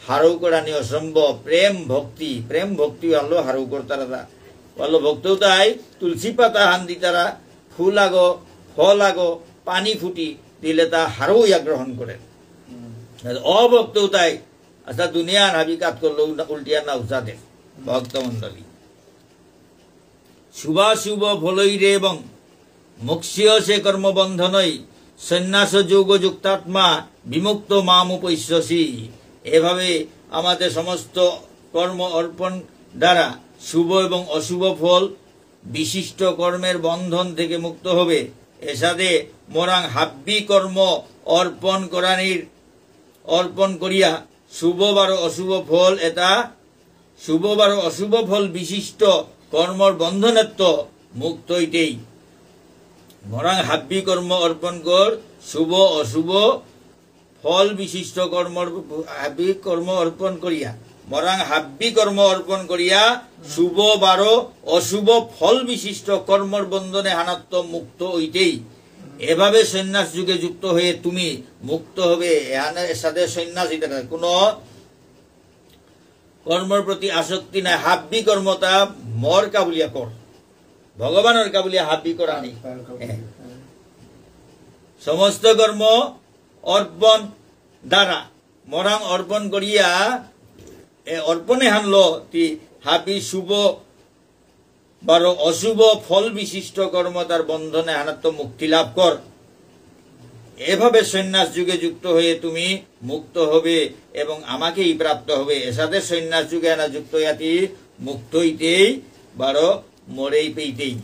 হারু করা নিয়ে অসম্ভব প্রেম ভক্তি প্রেম ভক্তি আনলো হারু করতারা তা ভক্ত তাই তুলসী পাতা হান্দি তারা ফুল আগ ফল আগ পানি ফুটি দিলে তা হারও ইয়া গ্রহণ করে অভক্ত তাই আচ্ছা দুনিয়া নাবি কাত করলো উল্টিয়া না উচা দেন ভক্ত মন্ডলী শুভাশুভ ফলই রে এবং মুক্সিয় সে কর্মবন্ধনই সন্ন্যাস যোগ যুক্তাত্মা বিমুক্ত উপসি এভাবে আমাদের সমস্ত কর্ম অর্পণ দ্বারা শুভ এবং অশুভ ফল বিশিষ্ট কর্মের বন্ধন থেকে মুক্ত হবে এসাদে মরাং মোরাং হাব্বি কর্ম অর্পণ করানির অর্পণ করিয়া শুভ বার অশুভ ফল এটা শুভ বার অশুভ ফল বিশিষ্ট কর্মর বন্ধনত্ব মুক্ত হইতেই ভরাং হাব্বি কর্ম অর্পণ কর শুভ অশুভ ফল বিশিষ্ট কর্ম হাব্যি কর্ম অর্পণ করিয়া মরাং হাব্বি কর্ম অর্পণ করিয়া শুভ বারো অশুভ ফল বিশিষ্ট কর্মর বন্ধনে হানাত্ম মুক্ত হইতেই এভাবে সন্ন্যাস যুগে যুক্ত হয়ে তুমি মুক্ত হবে এর সাথে সন্ন্যাস হইতে কোনো কর্মর প্রতি আসক্তি নাই হাব্বি কর্মতা মর কাবুলিয়া কর ভগবানের কাবুলি হাবি করা নেই হ্যাঁ। সমস্ত কর্ম অর্পণ দ্বারা মরাং অর্পণ করিয়া অর্পণে হানল তি হাবি শুভ বারো অশুভ ফল বিশিষ্ট কর্ম তার বন্ধনে হানাত্ম মুক্তি লাভ কর এভাবে সন্ন্যাস যুগে যুক্ত হয়ে তুমি মুক্ত হবে এবং আমাকেই প্রাপ্ত হবে এসাতে সন্ন্যাস যুগে আনা যুক্ত হইয়া মুক্ত হইতেই বারো morei peitei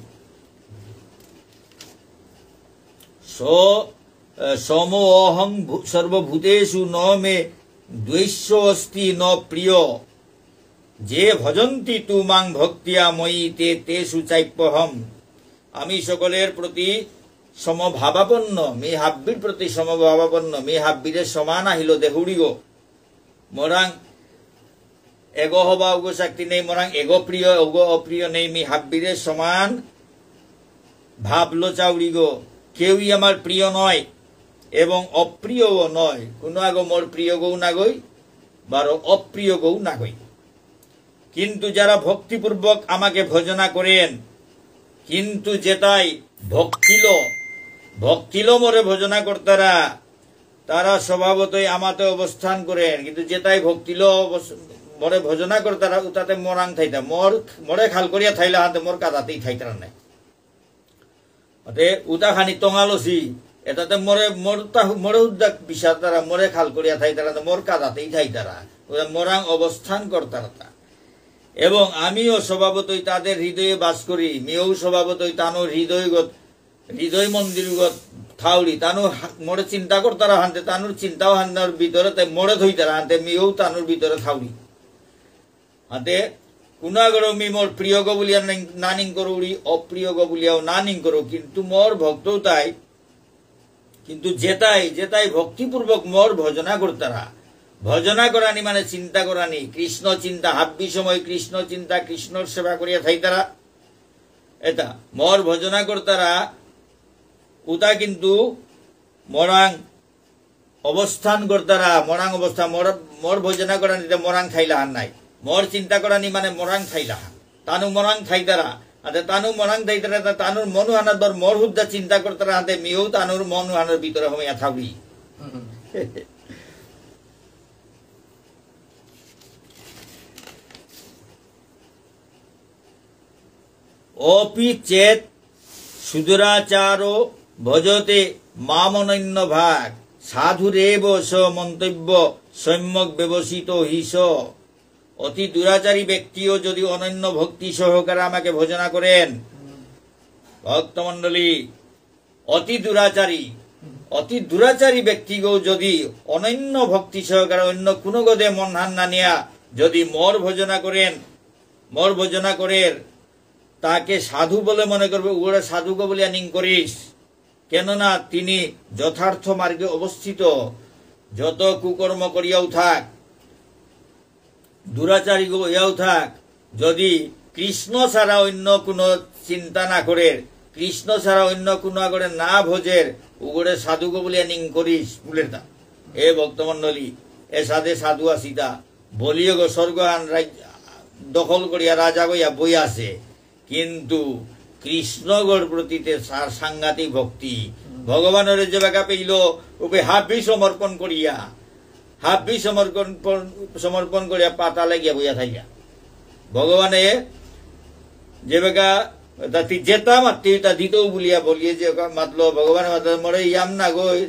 স সম অহং সর্বভূতেষু ন মে দ্বৈশ্য অস্তি ন প্রিয় যে ভজন্তি তু মাং ভক্তিয়া ময়ী তে তেষু চাইপ্যহম আমি সকলের প্রতি সমভাবাপন্ন মি হাব্বির প্রতি সমভাবাপন্ন মি হাব্বিরের সমান আহিল দেহুড়িও মরাং এগো হবা উগো শক্তি নেই মরাং এগো প্রিয় ওগো অপ্রিয় নেই মি হাব্বিরে সমান ভাবলো চাউরি গো কেউই আমার প্রিয় নয় এবং অপ্রিয়ও নয় কোনো আগো মোর প্রিয় গৌ গই বারো অপ্রিয় গৌ গই কিন্তু যারা ভক্তিপূর্বক আমাকে ভজনা করেন কিন্তু যেটাই ভক্তিল ভক্তিল মোরে ভজনা কর্তারা তারা স্বভাবতই আমাতে অবস্থান করেন কিন্তু যেটাই ভক্তিল মরে ভোজনা করে তারা তাতে মরাং থাইতা মর মরে খাল করিয়া থাইলা হাতে মোর কাদাতেই থাইতার নাই উতা খানি টঙালসি এটাতে মরে মর মরে উদ্যাগ বিষা তারা মরে খাল করিয়া থাইতারা মোর কাদাতেই থাইতারা মরাং অবস্থান করতারা তা এবং আমিও স্বভাবতই তাদের হৃদয়ে বাস করি মেয়েও স্বভাবতই তানো হৃদয়গত হৃদয় মন্দিরগত থাউলি তানু মরে চিন্তা করতারা হানতে তানুর চিন্তাও হান্নার ভিতরে মরে ধইতারা হানতে মেয়েও তানুর ভিতরে থাউলি হাতে কুণাগড় মি মোর প্রিয়গ বলিয়া নানিং করো উড়ি অপ্রিয়গ বলিয়াও নানিং করো কিন্তু মোর ভক্ত তাই কিন্তু জেতাই জেতাই ভক্তিপূর্বক মোর ভজনা করতারা ভজনা করানি মানে চিন্তা করানি কৃষ্ণ চিন্তা হাব্বি সময় কৃষ্ণ চিন্তা কৃষ্ণর সেবা করিয়া থাইতারা এটা মোর ভজনা করতারা উতা কিন্তু মরাং অবস্থান করতারা মরাং অবস্থা মর মর ভজনা করানি মরাং খাইলা আর নাই মর চিন্তা করা নি মানে মরাং থাইলা তানু মরাং থাইতারা আচ্ছা তানু মরাং থাইতারা তা তানুর মনু আনার বর মর হুদ্দা চিন্তা করতারা হাতে মিও তানুর মনু আনার ভিতরে হমিয়া থাকবি অপি চেত সুদূরাচার ভজতে মামনন্য ভাগ সাধুরেব স মন্তব্য সম্যক ব্যবসিত হিস অতি দুরাচারী ব্যক্তিও যদি অনন্য ভক্তি সহকারে আমাকে ভোজনা করেন ভক্তমণ্ডলী অতি দুরাচারী অতি দুরাচারী ব্যক্তিকেও যদি অনন্য ভক্তি সহকারে অন্য কোনো গদে মনহান না নিয়া যদি মর ভোজনা করেন মর ভোজনা করেন তাকে সাধু বলে মনে করবে সাধু সাধুকে বলিয়া নিং করিস কেননা তিনি যথার্থ মার্গে অবস্থিত যত কুকর্ম করিয়াও থাক দুরাচারী গো ইয়াও থাক যদি কৃষ্ণ ছাড়া অন্য কোনো চিন্তা না করে কৃষ্ণ ছাড়া অন্য কোনো আগরে না ভোজের উগড়ে সাধু গো বলিয়া নিং করিস বলের দা এ ভক্তমন্ডলী এ সাধে সাধু আসিতা বলিও গো স্বর্গ দখল করিয়া রাজা গইয়া বই আছে কিন্তু কৃষ্ণগড় প্রতিতে সাংঘাতিক ভক্তি ভগবানের যে বেগা পেইল ওকে হাবি সমর্পণ করিয়া হাব্বি সমর্পণ সমর্পণ করিয়া পাতা লাগিয়া বইয়া থাকিয়া ভগবানে যে বেকা তাতি জেতা মাতৃ তা দিতেও বলিয়া বলিয়ে যে মাতলো ভগবানের মাতা মরে ইয়াম না গই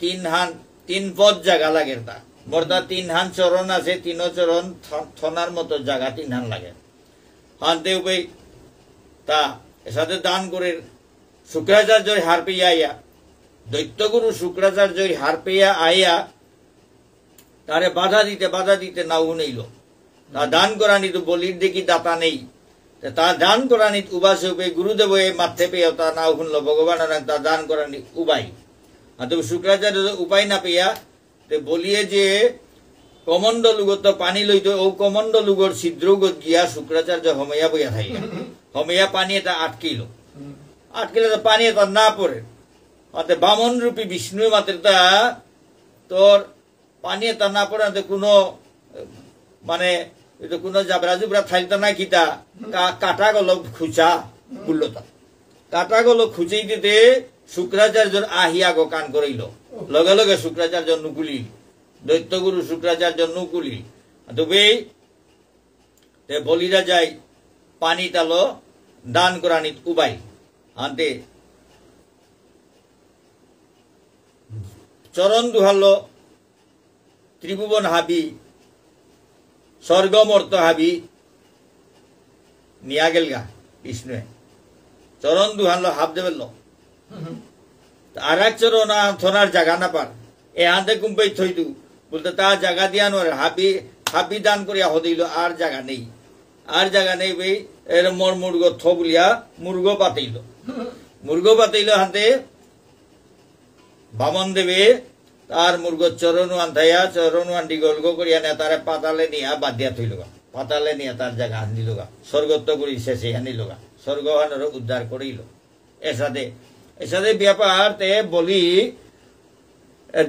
তিন হান তিন পদ জাগা লাগে তা বর্তা তিন হান চরণ আছে তিন চরণ থনার মতো জাগা তিন হান লাগে হানতে উপায় তা সাথে দান করে শুক্রাচার্য হার পেয়া আইয়া দৈত্যগুরু শুক্রাচার্য হার পেয়া আইয়া তারে বাধা দিতে বাধা দিতে না উনেইল তা দান করানি তো বলির দেখি দাতা নেই তা দান করানি উবাস উপে গুরুদেব মাথে পেয়ে তা না শুনল ভগবান তা দান করানি উবাই আর তবে শুক্রাচার্য উপায় না পেয়া তে বলিয়ে যে কমন্ডলুগত পানি লইত ও কমন্ডলুগর ছিদ্রগত গিয়া শুক্রাচার্য হমেয়া বইয়া থাকি হমেয়া পানি এটা আটকিল আটকিলে তো পানি এটা না পড়ে অর্থাৎ বামন রূপী বিষ্ণু মাত্র তোর পানিয়ে তা না পড়ে কোনো মানে কোনো জাবরা জুবরা থাকতো না কিতা কাটা গল খুচা বললতা কাটা গল খুঁচেই দিতে শুক্রাচার্য আহিয়া গো কান করিল লগে লগে শুক্রাচার্য নুকুলি দৈত্যগুরু শুক্রাচার্য নুকুলি তবে বলিরা যাই পানি তাল দান নিত উবাই আনতে চরণ দুহাল ত্রিভুবন হাবি স্বর্গমর্ত হাবি নিয়া গেল গা বিষ্ণু চরণ দুহান হাব দেবে ল আর এক চরণ থনার জায়গা না পার এ হাতে কুম্পাই থই দু বলতে তা জায়গা দিয়া দিয়ান হাবি হাবি দান করিয়া হদিল আর জায়গা নেই আর জায়গা নেই ভাই এর মর মুরগ থ বলিয়া মুরগ পাতিল মুরগ পাতিল হাতে বামন দেবে তার মুরগ চরণ আন্ধাইয়া চরণ আন্ডি গল্গ করিয়া নিয়া তারে পাতালে নিয়া দিয়া থইল গা পাতালে নিয়া তার জায়গা আনিল গা স্বর্গত্ব করি শেষে আনিল গা স্বর্গ উদ্ধার করিল এসাদে এসাদে ব্যাপার তে বলি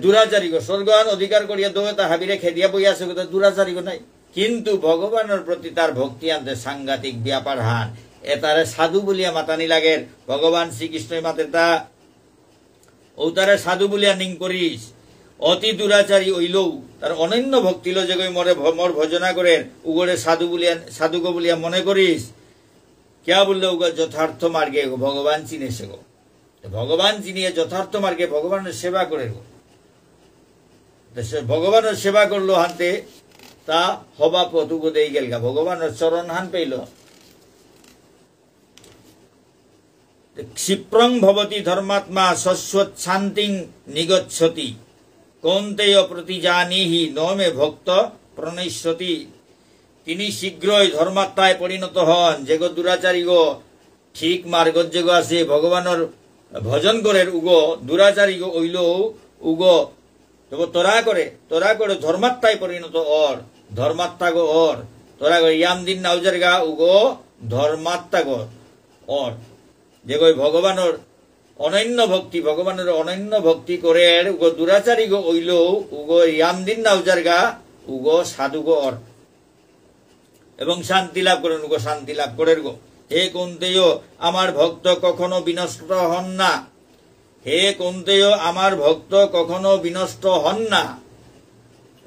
দুরাচারিগ স্বর্গান অধিকার করিয়া দৌড়ে তা হাবিরে খেদিয়া বইয়া আছে দুরাচারিগ নাই কিন্তু ভগবানের প্রতি তার ভক্তি আনতে সাংঘাতিক ব্যাপার হান এ তারে সাধু বলিয়া মাতানি লাগের ভগবান শ্রীকৃষ্ণ মাতে তা ও তারে সাধু বলিয়া নিং করিস অতি দুরাচারী ওই লৌ তার অনন্য ভক্তি যে মরে মর ভজনা করে উগরে সাধু বলিয়া সাধুক বলিয়া মনে করিস কেয়া বললে উগ যথার্থ মার্গে ভগবান চিনে সে গো ভগবান চিনিয়ে যথার্থ মার্গে ভগবানের সেবা করে গো ভগবানের সেবা করলো হাতে তা হবা পতুগো দেই গেল গা ভগবানের চরণ হান পেইল ক্ষিপ্রং ভবতী ধর্মাত্মা শশ্বত শান্তিং নিগচ্ছতি কৌন্তেয় প্রতিজানিহি নমে ভক্ত প্রণৈশ্বতী তিনি শীঘ্রই ধর্মাত্মায় পরিণত হন যেগ দুরাচারিগ ঠিক মার্গত যেগ আছে ভগবানের ভজন করে উগো দুরাচারিগ ঐল উগ তবে তোরা করে তোরা করে ধর্মাত্মায় পরিণত অর ধর্মাত্মা গো অর তোরা করে ইয়ামদিন নাউজার গা উগ ধর্মাত্মা গো অর যে কই ভগবানের অনন্য ভক্তি ভগবানের অনন্য ভক্তি করে উগ দুরাচারী গো উগ ইয়ামদিন নাউজার গা উগ সাধু গো অর এবং শান্তি লাভ করেন উগ শান্তি লাভ করে গো হে কুন্তেয় আমার ভক্ত কখনো বিনষ্ট হন না হে কুন্তেয় আমার ভক্ত কখনো বিনষ্ট হন না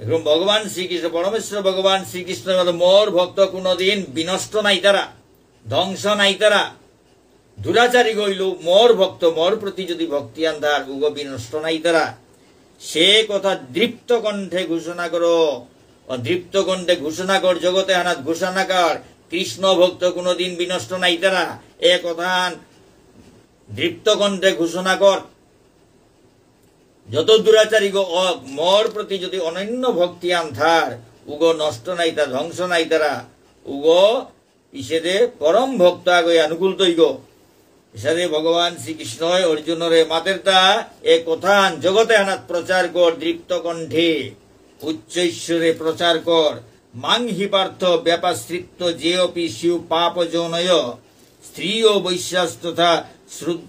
এরকম ভগবান শ্রীকৃষ্ণ পরমেশ্বর ভগবান শ্রীকৃষ্ণ মোর ভক্ত কোনোদিন বিনষ্ট নাই তারা ধ্বংস নাই তারা দুরাচারী গইল মর ভক্ত মর প্রতি যদি ভক্তি তার উগবি নষ্ট নাই তারা সে কথা দৃপ্ত কণ্ঠে ঘোষণা কর দৃপ্ত কণ্ঠে ঘোষণা কর জগতে আনাত ঘোষণা কর কৃষ্ণ ভক্ত কোনোদিন বিনষ্ট নাই তারা এ কথা দৃপ্ত কণ্ঠে ঘোষণা কর যত দুরাচারী মর প্রতি যদি অনন্য ভক্তি আন্ধার উগ নষ্ট নাই তা ধ্বংস নাই তারা উগ ইসেদের পরম ভক্ত আগে আনুকূল তৈগ হিসাবে ভগবান শ্রীকৃষ্ণ মাতের তা এ কথান জগতে আনাত প্রচার কর দৃপ্ত কণ্ঠে উচ্চ ঈশ্বরে প্রচার কর মাংহি পার্থ ব্যাপাশ্রিত যে অপি শিউ পাপ যৌনয় স্ত্রী ও বৈশ্বাস তথা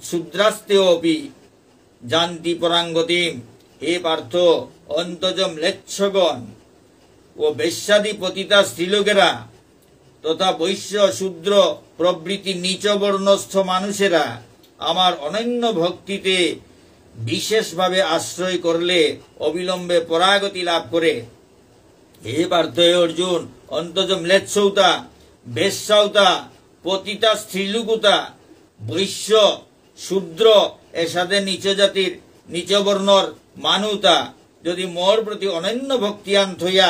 শুদ্রাস্তে অপি জান্তি পরাঙ্গতিম হে পার্থ অন্তজম লেচ্ছগণ ও বেশ্যাদি পতিতা স্ত্রীলোকেরা তথা বৈশ্য শূদ্র প্রভৃতি নিচবর্ণস্থ মানুষেরা আমার অনন্য ভক্তিতে বিশেষভাবে আশ্রয় করলে অবিলম্বে পরাগতি লাভ করে হে পার্থ অর্জুন অন্তজ ম্লেচ্ছৌতা বেশ্যাউতা পতিতা স্ত্রীলুকুতা বৈশ্য শূদ্র এসাদের নিচ জাতির নিচবর্ণর মানুতা যদি মোর প্রতি অনন্য ভক্তিয়ান্ত হইয়া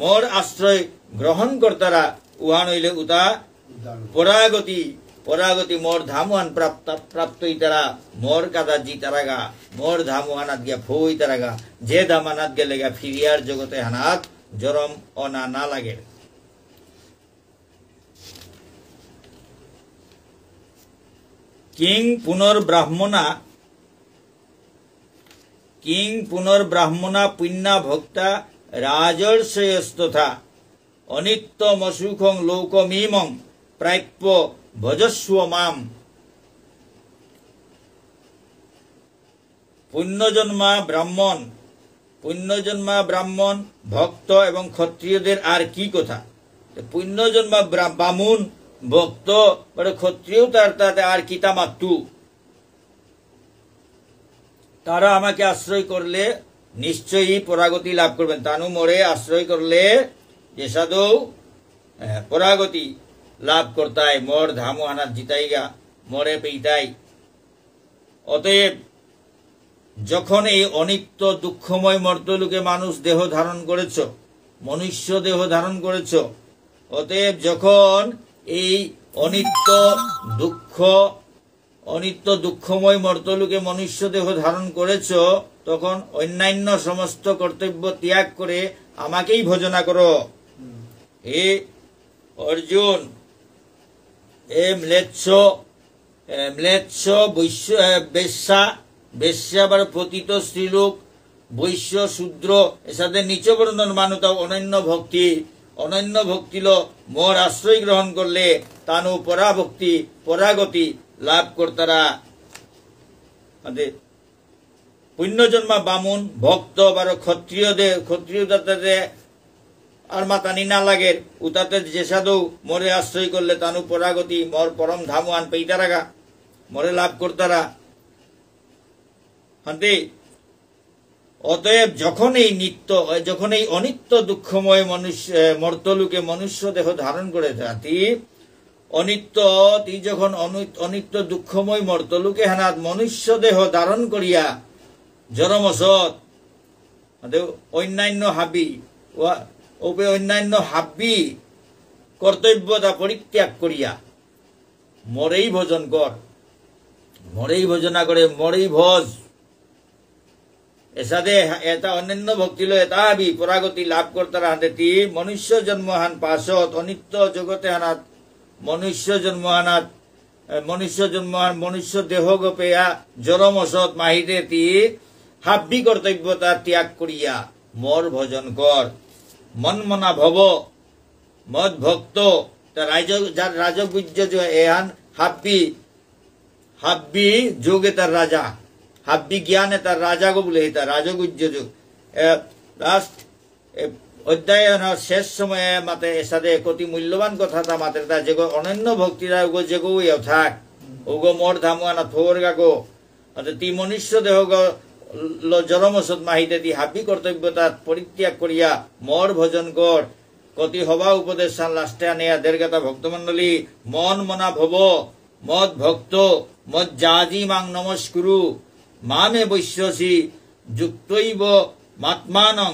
মোর আশ্রয় গ্রহণকর্তারা উহা নইলে উতা পরাগতি পরাগতি মোর ধামুয়ান প্রাপ্ত প্রাপ্তই তারা মোর কাদা জি তারাগা মোর ধামুয়ানাত গিয়া ফই তারাগা যে ধামানাত গেলে গা ফিরিয়ার জগতে হানাত জরম অনা না লাগে কিং পুনর্ব্রাহ্মণা কিং পুনর্ব্রাহ্মণা পুণ্যা ভক্তা রাজর্ষয়স্তথা অনিত্যম অসুখং লৌকমিমং প্রাপ্য ভজস্ব মাম পুণ্যজন্মা ব্রাহ্মণ পুণ্যজন্মা ব্রাহ্মণ ভক্ত এবং ক্ষত্রিয়দের আর কি কথা পুণ্যজন্মা বামুন ভক্ত ক্ষত্রিয় তার তাতে আর মাতু তারা আমাকে আশ্রয় করলে নিশ্চয়ই পরাগতি লাভ করবেন তানু মরে আশ্রয় করলে যে সাধু পরাগতি লাভ করতায় মর ধামু হানাত জিতাইগা মরে পেইতাই অতএব যখন এই অনিত্য দুঃখময় মর্তলুকে মানুষ দেহ ধারণ করেছ মনুষ্য দেহ ধারণ করেছ অতএব যখন এই অনিত্য দুঃখ অনিত্য দুঃখময় মর্তলুকে মনুষ্য দেহ ধারণ করেছ তখন অন্যান্য সমস্ত কর্তব্য ত্যাগ করে আমাকেই ভোজনা করো হে অর্জুন হে ম্লেচ্ছ ম্লেচ্ছ বৈশ্য বেশ্যা বেশ্যা বা প্রতীত স্ত্রীলোক বৈশ্য শূদ্র এসাদের নিচবর্ণন মানুতা অনন্য ভক্তি অনন্য ভক্তিল মোর আশ্রয় গ্রহণ করলে তানু পরাভক্তি পরাগতি লাভ কর্তারা পুণ্যজন্মা বামুন ভক্ত বা ক্ষত্রিয়দের ক্ষত্রিয় দাতাদের আর তানি না লাগে উতাতে সাধু মরে আশ্রয় করলে তানু পরাগতি মর পরম ধামু আন পেইতা রাগা মরে লাভ করতারা হান্তে অতএব যখন এই নিত্য যখন এই অনিত্য দুঃখময় মনুষ্য মর্তলুকে মনুষ্য দেহ ধারণ করে থাকি অনিত্য তি যখন অনিত্য দুঃখময় মর্তলুকে হানাত মনুষ্য দেহ ধারণ করিয়া জরমসৎ অন্যান্য হাবি ওপে অন্যান্য হাব্বি কর্তব্যতা পরিত্যাগ করিয়া মরেই ভোজন কর মরেই ভোজনা করে মরেই ভোজ এসাদে এটা অন্যান্য ভক্তি লো এটা বি পরাগতি লাভ কর্তার হাতেটি মনুষ্য জন্মহান পাশত অনিত্য জগতে হানাত মনুষ্য জন্মহানাত মনুষ্য জন্মহান মনুষ্য দেহ গোপেয়া জরমসৎ মাহিতে তি হাব্বি কর্তব্যতা ত্যাগ করিয়া মর ভজন কর মনমনা ভব মদ ভক্ত যার রাজবীর্য এহান হাব্বি হাব্বি যোগে তার রাজা হাব্বি জ্ঞানে তার রাজা গো বলে তার রাজগুজ্য যোগ লাস্ট অধ্যায়ন শেষ সময়ে মাতে সাথে অতি মূল্যবান কথা তা মাতে তা যে অনন্য ভক্তিরা ওগো যে গো থাক ওগো মর ধামুয়ানা থোর গাগো অর্থাৎ তি মনুষ্য দেহ মাহিতে দি হাবি কর্তব্যতা পরিত্যাগ করিয়া মর ভজন কর কতি হবা উপদেশ লাষ্টে আনিয়া দেরগাতা ভক্তমন্ডলী মন মনা ভব মদ ভক্ত মদ জাজি মাং নমস্কুরু মামে বৈশ্যসি যুক্তইব মাত্মানং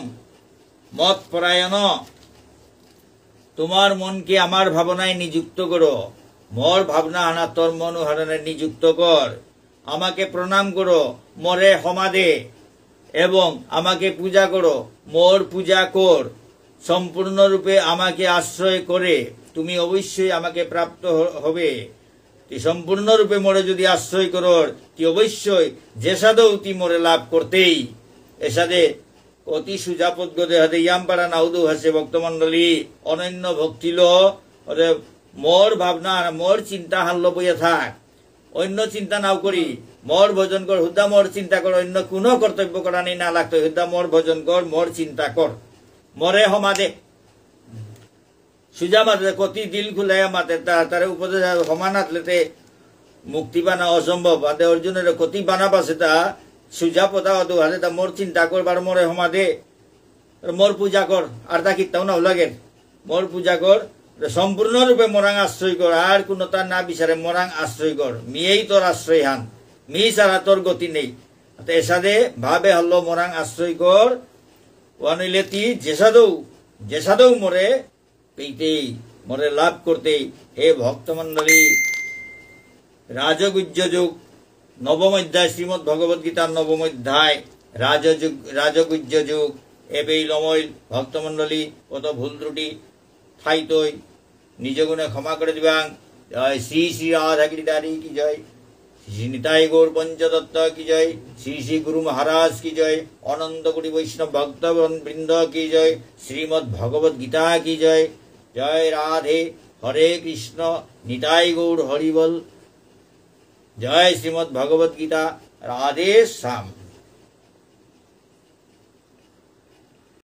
মত পরায়ণ তোমার মনকে আমার ভাবনায় নিযুক্ত করো মর ভাবনা আনা তোর মন নিযুক্ত কর আমাকে প্রণাম করো মরে হমাদে এবং আমাকে পূজা করো মোর পূজা কর সম্পূর্ণরূপে আমাকে আশ্রয় করে তুমি অবশ্যই আমাকে প্রাপ্ত হবে তুই সম্পূর্ণরূপে মরে যদি আশ্রয় করো তুই অবশ্যই যেসাদেও তুই মরে লাভ করতেই এসাদে অতি সুজাপদ গদে হাতে ইয়ামপাড়া নাউদু হাসে ভক্তমন্ডলী অনন্য ভক্তিল মোর ভাবনা মোর চিন্তা হাল্ল বইয়া থাক অন্য চিন্তা নাও করি মর ভজন কর হুদা মর চিন্তা কর অন্য কোনো কর্তব্য করা নেই না লাগতো হুদা মর ভজন কর মর চিন্তা কর মরে দে সুজা মাতে কতি দিল খুলাইয়া মাতে তার উপদেশ হমানাত লেতে মুক্তি বানা অসম্ভব আদে অর্জুনের কতি বানা পাশে তা সুজা পতা অত হাতে তা মোর চিন্তা করবার মরে দে মোর পূজা কর আর তা কিত্তাও না লাগেন মোর পূজা কর সম্পূর্ণরূপে মরাং আশ্রয়গর আর কোনো তার না বিচারে মরাং আশ্রয়গর মিয়েই তোর আশ্রয় হান মি ছাড়া তোর গতি নেই এসাদে ভাবে হল মরাং আশ্রয়গর ওয়ানিলে তি যেসাদৌ যেসাদৌ মরে পেইতেই মরে লাভ করতেই হে ভক্তমণ্ডলী রাজগুজ্জ যুগ নবম অধ্যায় শ্রীমৎ ভগবত গীতার নবম অধ্যায় রাজযুগ রাজগুজ্জ যুগ এবেই লময় ভক্তমণ্ডলী কত ভুল ত্রুটি ঠাইতই নিজ গুণে ক্ষমা করে দিবাং জয় শ্রী শ্রী রাধা গিরিধারী কি জয় শ্রী নিতাই গৌর পঞ্চদত্ত কি জয় শ্রী শ্রী গুরু মহারাজ কি জয় অনন্তকুটি বৈষ্ণব ভক্ত বৃন্দ কি জয় শ্রীমদ ভগবত গীতা কি জয় জয় রাধে হরে কৃষ্ণ নিতাই গৌর হরিবল জয় শ্রীমদ ভগবত গীতা রাধে শ্যাম